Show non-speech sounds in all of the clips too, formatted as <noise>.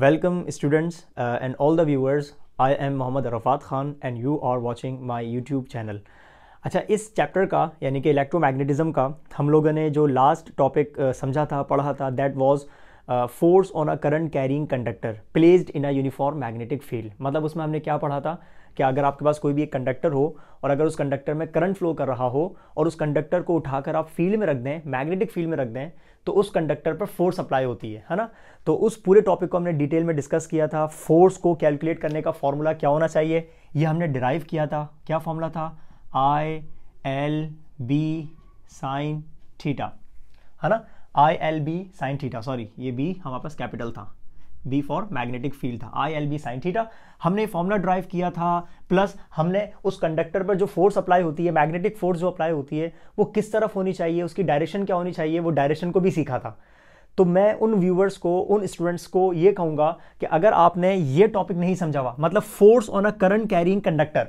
welcome students and all the viewers I am Mohammad Rafat Khan and you are watching my YouTube channel अच्छा इस chapter का यानी कि electromagnetism का हम लोगों ने जो लास्ट टॉपिक uh, समझा था पढ़ा था that was force on a current carrying conductor placed in a uniform magnetic field मतलब उसमें हमने क्या पढ़ा था कि अगर आपके पास कोई भी एक कंडक्टर हो और अगर उस कंडक्टर में करंट फ्लो कर रहा हो और उस कंडक्टर को उठाकर आप फील्ड में रख दें मैग्नेटिक फील्ड में रख दें तो उस कंडक्टर पर फोर्स अप्लाई होती है है ना तो उस पूरे टॉपिक को हमने डिटेल में डिस्कस किया था फोर्स को कैलकुलेट करने का फॉर्मूला क्या होना चाहिए यह हमने डिराइव किया था क्या फॉर्मूला था I L B sine theta है ना I L B sine theta sorry ये बी हमारे पास कैपिटल था बी फॉर मैग्नेटिक फील्ड था I L B sine theta हमने फॉर्मुला ड्राइव किया था प्लस हमने उस कंडक्टर पर जो फोर्स अप्लाई होती है मैग्नेटिक फोर्स जो अप्लाई होती है वो किस तरफ होनी चाहिए उसकी डायरेक्शन क्या होनी चाहिए वो डायरेक्शन को भी सीखा था तो मैं उन व्यूअर्स को उन स्टूडेंट्स को ये कहूँगा कि अगर आपने ये टॉपिक नहीं समझा हुआ मतलब force on a current carrying conductor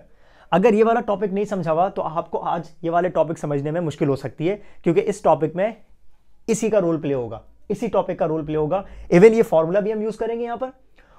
अगर ये वाला टॉपिक नहीं समझा हुआ तो आपको आज ये वाले टॉपिक समझने में मुश्किल हो सकती है क्योंकि इस टॉपिक में इसी का रोल प्ले होगा इसी टॉपिक का रोल प्ले होगा इवन ये फॉर्मूला भी हम यूज करेंगे यहां पर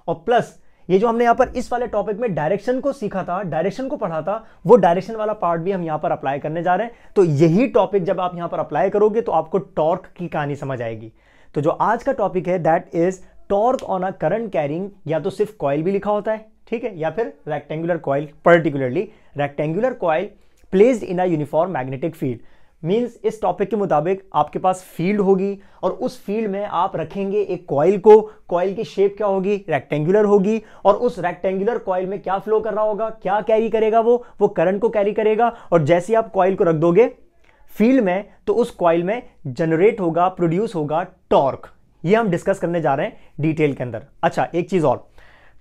और प्लस ये जो हमने यहां पर इस वाले टॉपिक में डायरेक्शन को सीखा था डायरेक्शन को पढ़ा था वो डायरेक्शन वाला पार्ट भी हम यहां पर अप्लाई करने जा रहे हैं तो यही टॉपिक जब आप यहां पर अप्लाई करोगे तो आपको टॉर्क की कहानी समझ आएगी तो जो आज का टॉपिक है that is torque on a current carrying या तो सिर्फ कॉयल भी लिखा होता है ठीक है या फिर rectangular coil particularly rectangular coil placed in a uniform magnetic field means इस टॉपिक के मुताबिक आपके पास फील्ड होगी और उस फील्ड में आप रखेंगे एक कॉयल को कॉयल की शेप क्या होगी रेक्टेंगुलर होगी और उस रेक्टेंगुलर कॉयल में क्या फ्लो कर रहा होगा क्या कैरी करेगा वो वो करंट को कैरी करेगा और जैसे आप कॉयल को रख दोगे फील्ड में तो उस कॉयल में जनरेट होगा प्रोड्यूस होगा टॉर्क ये हम डिस्कस करने जा रहे हैं डिटेल के अंदर अच्छा एक चीज़ और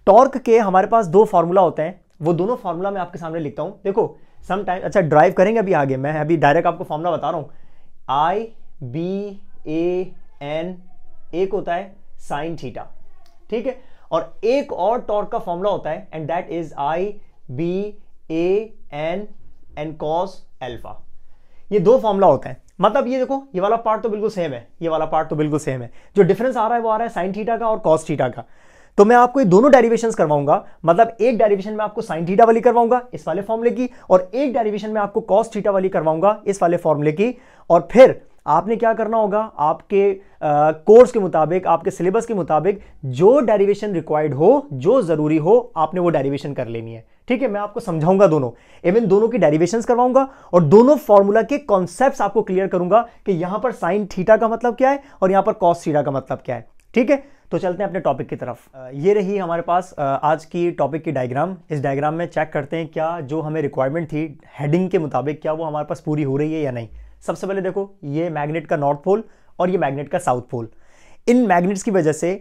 टॉर्क के हमारे पास दो फार्मूला होते हैं वो दोनों फार्मूला मैं आपके सामने लिखता हूं देखो समाइम अच्छा ड्राइव करेंगे अभी आगे मैं अभी डायरेक्ट आपको फॉर्मूला बता रहा हूँ आई बी ए एन एक होता है साइन थीटा ठीक है और एक और टॉर्क का फॉर्मूला होता है and that is I B A N and cos alpha ये दो फॉर्मूला होता है मतलब ये देखो ये वाला पार्ट तो बिल्कुल सेम है ये वाला पार्ट तो बिल्कुल सेम है जो डिफरेंस आ रहा है वो आ रहा है साइन थीटा का और कॉस थीटा का तो मैं आपको ये दोनों डेरिवेशन करवाऊंगा मतलब एक डेरिवेशन में आपको साइन थीटा वाली करवाऊंगा इस वाले फॉर्मले की और एक डेरिवेशन में आपको कॉस थीटा वाली करवाऊंगा इस वाले फॉर्मुले की और फिर आपने क्या करना होगा आपके कोर्स के मुताबिक आपके सिलेबस के मुताबिक जो डेरिवेशन रिक्वायर्ड हो जो ज़रूरी हो आपने वो डेरिवेशन कर लेनी है ठीक है मैं आपको समझाऊंगा दोनों इवन दोनों की डेरिवेशन करवाऊंगा और दोनों फॉर्मूला के कॉन्सेप्ट आपको क्लियर करूंगा कि यहां पर साइन थीटा का मतलब क्या है और यहां पर कॉस थीटा का मतलब क्या है ठीक है तो चलते हैं अपने टॉपिक की तरफ ये रही हमारे पास आज की टॉपिक की डायग्राम इस डायग्राम में चेक करते हैं क्या जो हमें रिक्वायरमेंट थी हेडिंग के मुताबिक क्या वो हमारे पास पूरी हो रही है या नहीं सबसे पहले देखो ये मैग्नेट का नॉर्थ पोल और ये मैग्नेट का साउथ पोल इन मैग्नेट्स की वजह से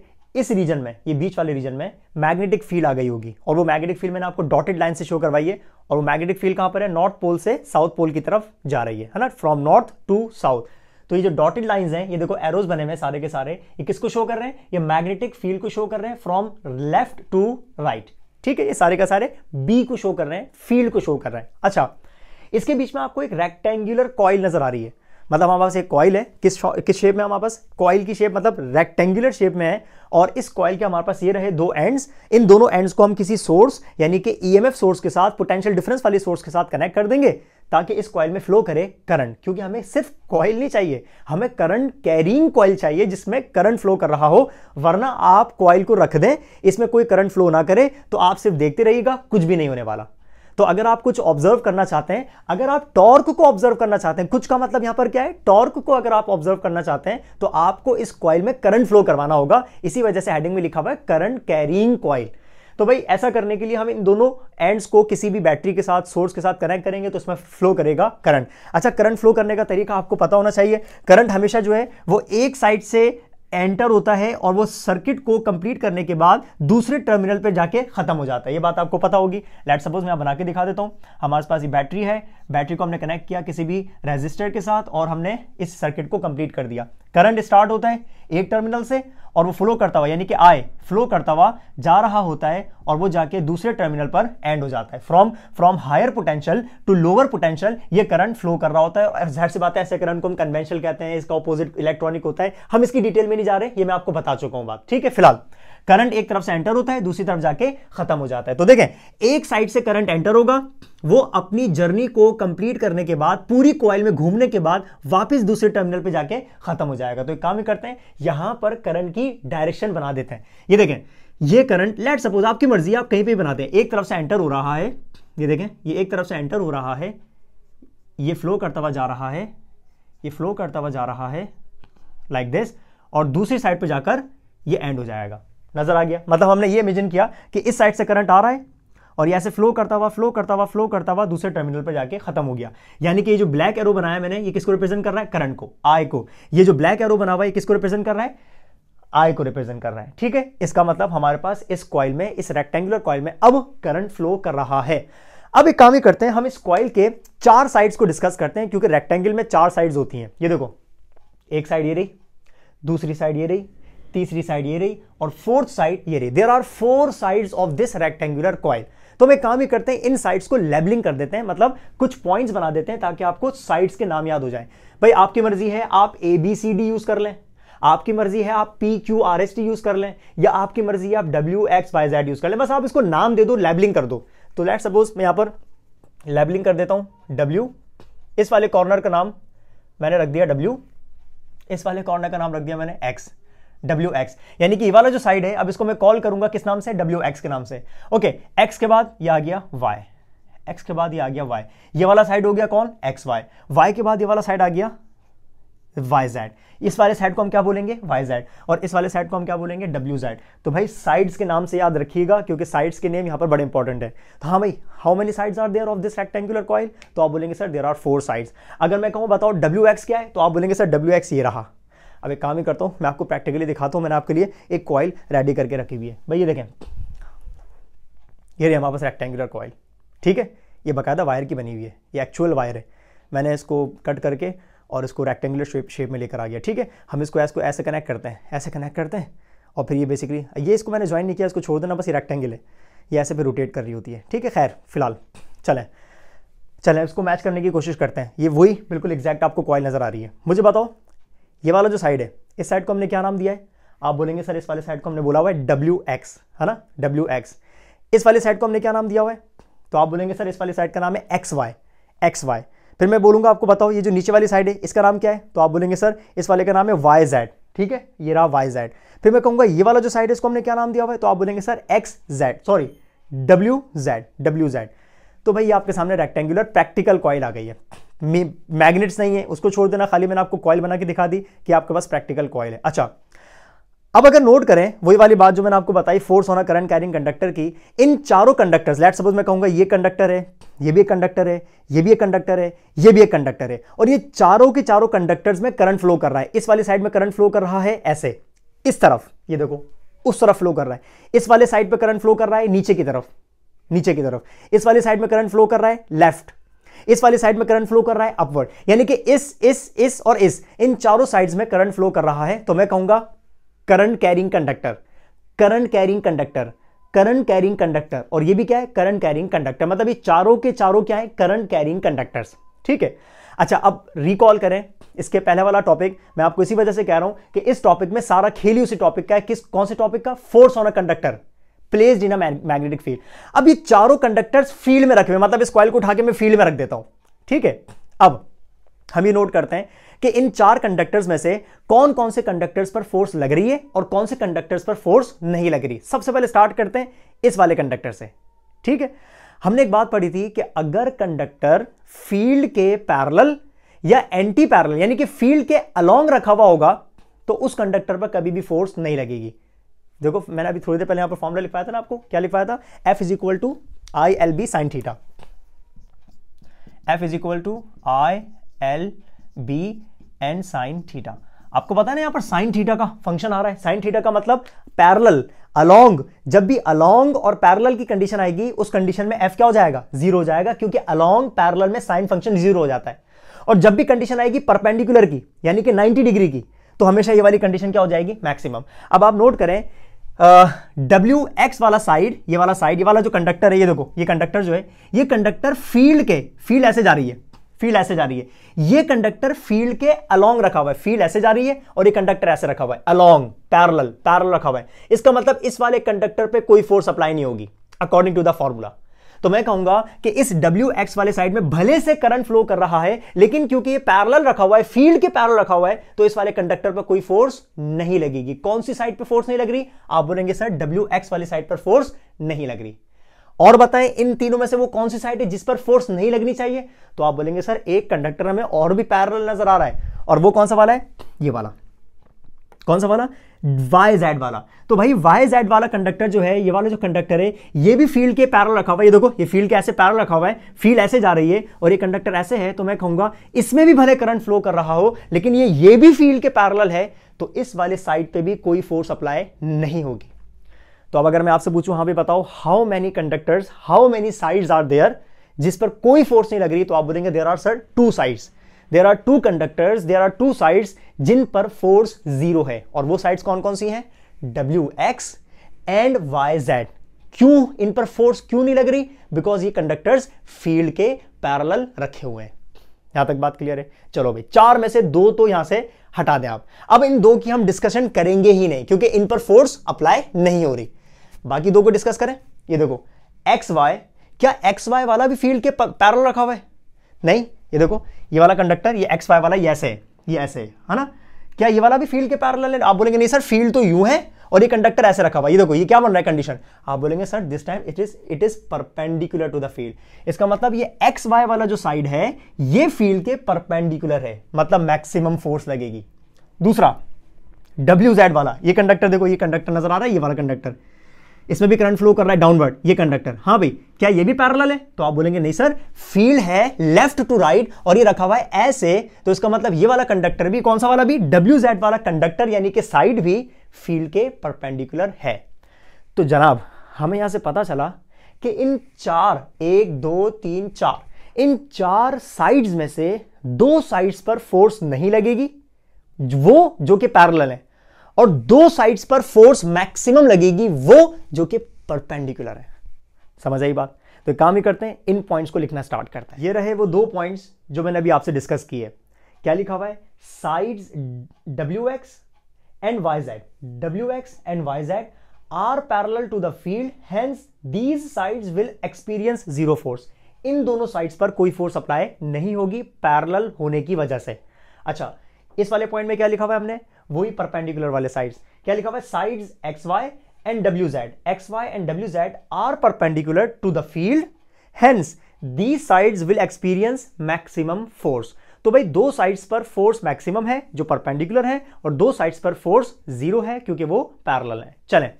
इस रीजन में ये बीच वाले रीजन में मैग्नेटिक फील्ड आ गई होगी और वो मैग्नेटिक फील्ड मैंने आपको डॉटेड लाइन से शो करवाई है और वो मैग्नेटिक फील्ड कहाँ पर है नॉर्थ पोल से साउथ पोल की तरफ जा रही है है ना फ्रॉम नॉर्थ टू साउथ तो ये जो डॉटेड लाइंस हैं ये देखो एरोज बने हुए सारे के सारे ये किसको शो कर रहे हैं ये मैग्नेटिक फील्ड को शो कर रहे हैं फ्रॉम लेफ्ट टू राइट ठीक है ये सारे का सारे बी को शो कर रहे हैं फील्ड को शो कर रहे हैं अच्छा इसके बीच में आपको एक रेक्टेंगुलर कॉइल नजर आ रही है मतलब हमारे पास एक कॉइल है किस किस शेप में हमारे पास कॉइल की शेप मतलब रेक्टेंगुलर शेप में है और इस कॉयल के हमारे पास ये रहे दो एंड्स इन दोनों एंड्स को हम किसी सोर्स यानी कि ईएमएफ e सोर्स के साथ पोटेंशियल डिफरेंस वाले सोर्स के साथ कनेक्ट कर देंगे ताकि इस कॉइल में फ्लो करे करंट क्योंकि हमें सिर्फ कॉइल नहीं चाहिए हमें करंट कैरिंग कॉइल चाहिए जिसमें करंट फ्लो कर रहा हो वरना आप कॉयल को रख दें इसमें कोई करंट फ्लो ना करे तो आप सिर्फ देखते रहिएगा कुछ भी नहीं होने वाला तो अगर आप कुछ ऑब्जर्व करना चाहते हैं अगर आप टॉर्क को ऑब्जर्व करना चाहते हैं कुछ का मतलब यहां पर क्या है टॉर्क को अगर आप ऑब्जर्व करना चाहते हैं तो आपको इस क्वाइल में करंट फ्लो करवाना होगा इसी वजह से हेडिंग में लिखा हुआ है करंट कैरिंग क्वाइल तो भाई ऐसा करने के लिए हम इन दोनों एंड्स को किसी भी बैटरी के साथ सोर्स के साथ कनेक्ट करेंगे तो इसमें फ्लो करेगा करंट अच्छा करंट फ्लो करने का तरीका आपको पता होना चाहिए करंट हमेशा जो है वो एक साइड से एंटर होता है और वो सर्किट को कंप्लीट करने के बाद दूसरे टर्मिनल पे जाके खत्म हो जाता है ये बात आपको पता होगी लेट सपोज मैं बना के दिखा देता हूँ हमारे पास ये बैटरी है बैटरी को हमने कनेक्ट किया किसी भी रेजिस्टर के साथ और हमने इस सर्किट को कंप्लीट कर दिया करंट स्टार्ट होता है एक टर्मिनल से और वो फ्लो करता हुआ यानी कि आय फ्लो करता हुआ जा रहा होता है और वो जाके दूसरे टर्मिनल पर एंड हो जाता है from from higher potential to lower potential ये करंट फ्लो कर रहा होता है और जहर सी बात है ऐसे करंट को हम कन्वेंशनल कहते हैं इसका अपोजिट इलेक्ट्रॉनिक होता है हम इसकी डिटेल में नहीं जा रहे ये मैं आपको बता चुका हूँ बात ठीक है फिलहाल करंट एक तरफ से एंटर होता है दूसरी तरफ जाके खत्म हो जाता है तो देखें एक साइड से करंट एंटर होगा वो अपनी जर्नी को कंप्लीट करने के बाद पूरी कोयल में घूमने के बाद वापस दूसरे टर्मिनल पे जाके खत्म हो जाएगा तो एक काम करते हैं यहां पर करंट की डायरेक्शन बना देते हैं ये देखें ये करंट लेट सपोज आपकी मर्जी आप कहीं पर बनाते हैं एक तरफ से एंटर हो रहा है ये देखें ये एक तरफ से एंटर हो रहा है ये फ्लो करता हुआ जा रहा है ये फ्लो करता हुआ जा रहा है लाइक like दिस और दूसरी साइड पर जाकर ये एंड हो जाएगा नजर आ गया मतलब हमने ये इमेजिन किया कि इस साइड से करंट आ रहा है और ये ऐसे फ्लो करता हुआ फ्लो करता हुआ फ्लो करता हुआ दूसरे टर्मिनल पर जाके खत्म हो गया यानी कि ये जो ब्लैक एरो बनाया मैंने ये किसको रिप्रेजेंट कर रहा है करंट को आय को ये जो ब्लैक एरो बना हुआ है किसको रिप्रेजेंट कर रहा है आय को रिप्रेजेंट कर रहा है ठीक है इसका मतलब हमारे पास इस क्वाइल में इस रेक्टेंगुलर क्वाइल में अब करंट फ्लो कर रहा है अब एक काम ही करते हैं हम इस क्वाइल के चार साइड्स को डिस्कस करते हैं क्योंकि रेक्टेंगल में चार साइड्स होती हैं ये देखो एक साइड ये रही दूसरी साइड ये रही तीसरी साइड ये रही और फोर्थ साइड ये रही there are four sides of this rectangular coil तो हम काम ही करते हैं इन साइड्स को लेबलिंग कर देते हैं मतलब कुछ पॉइंट्स बना देते हैं ताकि आपको साइड्स के नाम याद हो जाए भाई आपकी मर्जी है आप A B C D use कर लें आपकी मर्जी है आप P Q R S T use कर लें या आपकी मर्जी है आप W X Y Z use कर लें बस आप इसको नाम दे दो लेबलिंग कर दो तो लेट सपोज मैं यहां पर लेबलिंग कर देता हूं डब्ल्यू इस वाले कॉर्नर का नाम मैंने रख दिया डब्ल्यू इस वाले कॉर्नर का नाम रख दिया मैंने एक्स डब्ल्यू एक्स यानी कि वाला जो साइड है अब इसको मैं कॉल करूंगा किस नाम से डब्ल्यू एक्स के नाम से ओके एक्स के बाद यह आ गया वाई एक्स के बाद ये आ गया वाई ये वाला साइड हो गया कौन एक्स वाई वाई के बाद ये वाला साइड आ गया वाई जेड इस वाले साइड को हम क्या बोलेंगे वाई जेड और इस वाले साइड को हम क्या बोलेंगे डब्ल्यू जेड तो भाई साइड्स के नाम से याद रखिएगा क्योंकि साइड्स के नेम यहाँ पर बड़े इंपॉर्टेंट है तो हाँ भाई how many sides are there of this rectangular coil तो आप बोलेंगे sir there are four sides अगर मैं कहूँ बताओ डब्ल्यू एक्स क्या है तो आप बोलेंगे सर डब्ल्यू एक्स ये रहा अब एक काम ही करता हूँ मैं आपको प्रैक्टिकली दिखाता हूँ मैंने आपके लिए एक कॉयल रेडी करके रखी हुई है भाई ये देखें ये रही हमारे पास रेक्टेंगुलर कॉयल ठीक है ये बाकायदा वायर की बनी हुई है ये एक्चुअल वायर है मैंने इसको कट करके और इसको रेक्टेंगुलर शेप शेप में लेकर आ गया ठीक है हम इसको ऐसे ऐसे कनेक्ट करते हैं ऐसे कनेक्ट करते हैं और फिर ये बेसिकली ये इसको मैंने ज्वाइन नहीं किया इसको छोड़ देना बस ये रेक्टेंगल है ये ऐसे फिर रोटेट कर रही होती है ठीक है खैर फिलहाल चलें चलें इसको मैच करने की कोशिश करते हैं ये वही बिल्कुल एग्जैक्ट आपको कॉइल नज़र आ रही है मुझे बताओ ये वाला जो साइड है इस साइड को हमने क्या नाम दिया है आप बोलेंगे सर इस वाले साइड को हमने बोला हुआ है डब्ल्यू एक्स है ना डब्ल्यू एक्स इस वाले साइड को हमने क्या नाम दिया हुआ है तो आप बोलेंगे सर इस वाले साइड का नाम है एक्स वाई एक्स वाई फिर मैं बोलूंगा आपको बताओ ये जो नीचे वाली साइड है इसका नाम क्या है तो आप बोलेंगे सर इस वाले का नाम है वाई जेड ठीक है ये रहा वाई जेड फिर मैं कहूंगा ये वाला जो साइड है इसको हमने क्या नाम दिया हुआ है तो आप बोलेंगे sir X Z sorry W Z W Z तो भाई आपके सामने रेक्टेंगुलर प्रैक्टिकल कॉइल आ गई है मैग्नेट्स नहीं है उसको छोड़ देना खाली मैंने आपको कॉयल बना के दिखा दी कि आपके पास प्रैक्टिकल कॉयल है अच्छा अब अगर नोट करें वही वाली बात जो मैंने आपको बताई फोर्स होना करंट कैरिंग कंडक्टर की इन चारों कंडक्टर्स लेट सपोज मैं कहूंगा ये कंडक्टर है ये भी एक कंडक्टर है ये भी एक कंडक्टर है ये भी एक कंडक्टर है और ये चारों के चारों कंडक्टर्स में करंट फ्लो कर रहा है इस वाली साइड में करंट फ्लो कर रहा है ऐसे इस तरफ ये देखो उस तरफ फ्लो कर रहा है इस वाले साइड पर करंट फ्लो कर रहा है नीचे की तरफ नीचे की तरफ इस वाली साइड में करंट फ्लो कर रहा है लेफ्ट इस वाली साइड में करंट फ्लो कर रहा है अपवर्ड यानी कि इस इस इस और इस इन चारों साइड्स में करंट फ्लो कर रहा है तो मैं कहूंगा current carrying conductor current carrying conductor current carrying conductor और ये भी क्या है करंट कैरिंग कंडक्टर मतलब ये चारों के चारों क्या है करंट कैरिंग कंडक्टर्स ठीक है अच्छा अब रिकॉल करें इसके पहले वाला टॉपिक मैं आपको इसी वजह से कह रहा हूं कि इस टॉपिक में सारा खेल ही उसी टॉपिक का है किस कौन से टॉपिक का force on a conductor placed in a magnetic field अब ये चारों कंडक्टर्स फील्ड में रखे हुए मतलब इस कॉयल को उठा के मैं फील्ड में रख देता हूं ठीक है अब हम ये नोट करते हैं कि इन चार कंडक्टर्स में से कौन कौन से कंडक्टर्स पर फोर्स लग रही है और कौन से कंडक्टर्स पर फोर्स नहीं लग रही सबसे पहले स्टार्ट करते हैं इस वाले कंडक्टर से ठीक है हमने एक बात पढ़ी थी कि अगर कंडक्टर फील्ड के पैरल या एंटी पैरल यानी कि फील्ड के अलोंग रखा हुआ होगा तो उस कंडक्टर पर कभी भी फोर्स नहीं लगेगी देखो मैंने अभी थोड़ी देर पहले यहाँ पर फॉर्मला लिखवाया था ना आपको क्या लिखवाया था F is equal to I L B sine theta F is equal to I L B N sine theta आपको पता है ना यहाँ पर साइन थीटा का फंक्शन आ रहा है साइन थीटा का मतलब पैरल अलोंग जब भी अलोंग और पैरल की कंडीशन आएगी उस कंडीशन में एफ क्या हो जाएगा जीरो हो जाएगा क्योंकि अलोंग पैरल में साइन फंक्शन जीरो हो जाता है और जब भी कंडीशन आएगी परपेंडिकुलर की यानी कि 90 डिग्री की तो हमेशा ये वाली कंडीशन क्या हो जाएगी मैक्सिमम अब आप नोट करें डब्ल्यू uh, एक्स वाला साइड ये वाला साइड ये वाला जो कंडक्टर है ये देखो ये कंडक्टर जो है ये कंडक्टर फील्ड के फील्ड ऐसे जा रही है फील्ड ऐसे जा रही है ये कंडक्टर फील्ड के अलोंग रखा हुआ है फील्ड ऐसे जा रही है और ये कंडक्टर ऐसे रखा हुआ है अलोंग पैरल पैरल रखा हुआ है इसका मतलब इस वाले कंडक्टर पर कोई फोर्स अप्लाई नहीं होगी अकॉर्डिंग टू द फॉर्मूला तो मैं कहूंगा कि इस डब्ल्यू एक्स वाले साइड में भले से करंट फ्लो कर रहा है लेकिन क्योंकि ये पैरल रखा हुआ है फील्ड के पैरल रखा हुआ है तो इस वाले कंडक्टर पर कोई फोर्स नहीं लगेगी कौन सी साइड पर फोर्स नहीं लग रही आप बोलेंगे सर डब्ल्यू एक्स वाली साइड पर फोर्स नहीं लग रही और बताएं इन तीनों में से वो कौन सी साइड है जिस पर फोर्स नहीं लगनी चाहिए तो आप बोलेंगे सर एक कंडक्टर हमें और भी पैरल नजर आ रहा है और वो कौन सा वाला है ये वाला कौन सा वाला वाई जेड वाला तो भाई वाई जेड वाला कंडक्टर जो है ये वाला जो कंडक्टर है ये भी फील्ड के पैरल रखा हुआ है ये देखो ये फील्ड के ऐसे पैरल रखा हुआ है फील्ड ऐसे जा रही है और ये कंडक्टर ऐसे है तो मैं कहूंगा इसमें भी भले करंट फ्लो कर रहा हो लेकिन ये ये भी फील्ड के पैरल है तो इस वाले साइड पर भी कोई फोर्स अप्लाई नहीं होगी तो अब अगर मैं आपसे पूछूं हाँ भी बताओ how many conductors how many sides are there जिस पर कोई फोर्स नहीं लग रही तो आप बोलेंगे there are sir two sides there are two conductors there are two sides जिन पर फोर्स जीरो है और वो साइड्स कौन कौन सी हैं W X and Y Z क्यों इन पर फोर्स क्यों नहीं लग रही बिकॉज ये कंडक्टर्स फील्ड के पैरल रखे हुए हैं यहां तक बात क्लियर है चलो भाई चार में से दो तो यहां से हटा दें आप अब इन दो की हम डिस्कशन करेंगे ही नहीं क्योंकि इन पर फोर्स अप्लाई नहीं हो रही बाकी दो को डिस्कस करें ये देखो एक्स वाई क्या एक्स वाई वाला भी फील्ड के पैरल रखा हुआ है नहीं ये देखो ये वाला कंडक्टर ये एक्स वाई वाला ये ऐसे ये ऐसे है ना क्या ये वाला भी फील्ड के पैरल है आप बोलेंगे नहीं सर फील्ड तो यू है और ये कंडक्टर ऐसे रखा हुआ ये देखो ये क्या बन रहा है कंडीशन आप बोलेंगे sir this time it is it is perpendicular to the field इसका मतलब ये एक्स वाई वाला जो साइड है ये फील्ड के परपेंडिकुलर है मतलब मैक्सिमम फोर्स लगेगी दूसरा डब्ल्यू जेड वाला ये कंडक्टर देखो ये कंडक्टर नजर आ रहा है ये वाला कंडक्टर इसमें भी करंट फ्लो कर रहा है डाउनवर्ड ये कंडक्टर हाँ भाई क्या ये भी पैरेलल है तो आप बोलेंगे नहीं सर फील्ड है लेफ्ट टू राइट और ये रखा हुआ है ऐसे तो इसका मतलब ये वाला कंडक्टर भी कौन सा वाला भी डब्ल्यू जेड वाला कंडक्टर यानी कि साइड भी फील्ड के परपेंडिकुलर है तो जनाब हमें यहां से पता चला कि इन चार एक दो तीन चार इन चार साइड्स में से दो साइड्स पर फोर्स नहीं लगेगी वो जो कि पैरल है और दो साइड्स पर फोर्स मैक्सिमम लगेगी वो जो कि परपेंडिकुलर है समझ आई बात तो काम ही करते हैं इन पॉइंट्स को लिखना स्टार्ट करते हैं ये रहे वो दो पॉइंट्स जो मैंने अभी आपसे डिस्कस किए क्या लिखा हुआ है sides W X and Y Z W X and Y Z are parallel to the field hence these sides will experience zero force इन दोनों साइड्स पर कोई फोर्स अप्लाई नहीं होगी पैरल होने की वजह से अच्छा इस वाले पॉइंट में क्या लिखा हुआ है हमने वही परपेंडिकुलर वाले साइड्स क्या लिखा हुआ है sides X Y and W Z X Y and W Z are perpendicular to the field hence the sides will experience maximum force तो भाई दो साइड्स पर फोर्स मैक्सिमम है जो परपेंडिकुलर है और दो साइड्स पर फोर्स जीरो है क्योंकि वो पैरल है चलें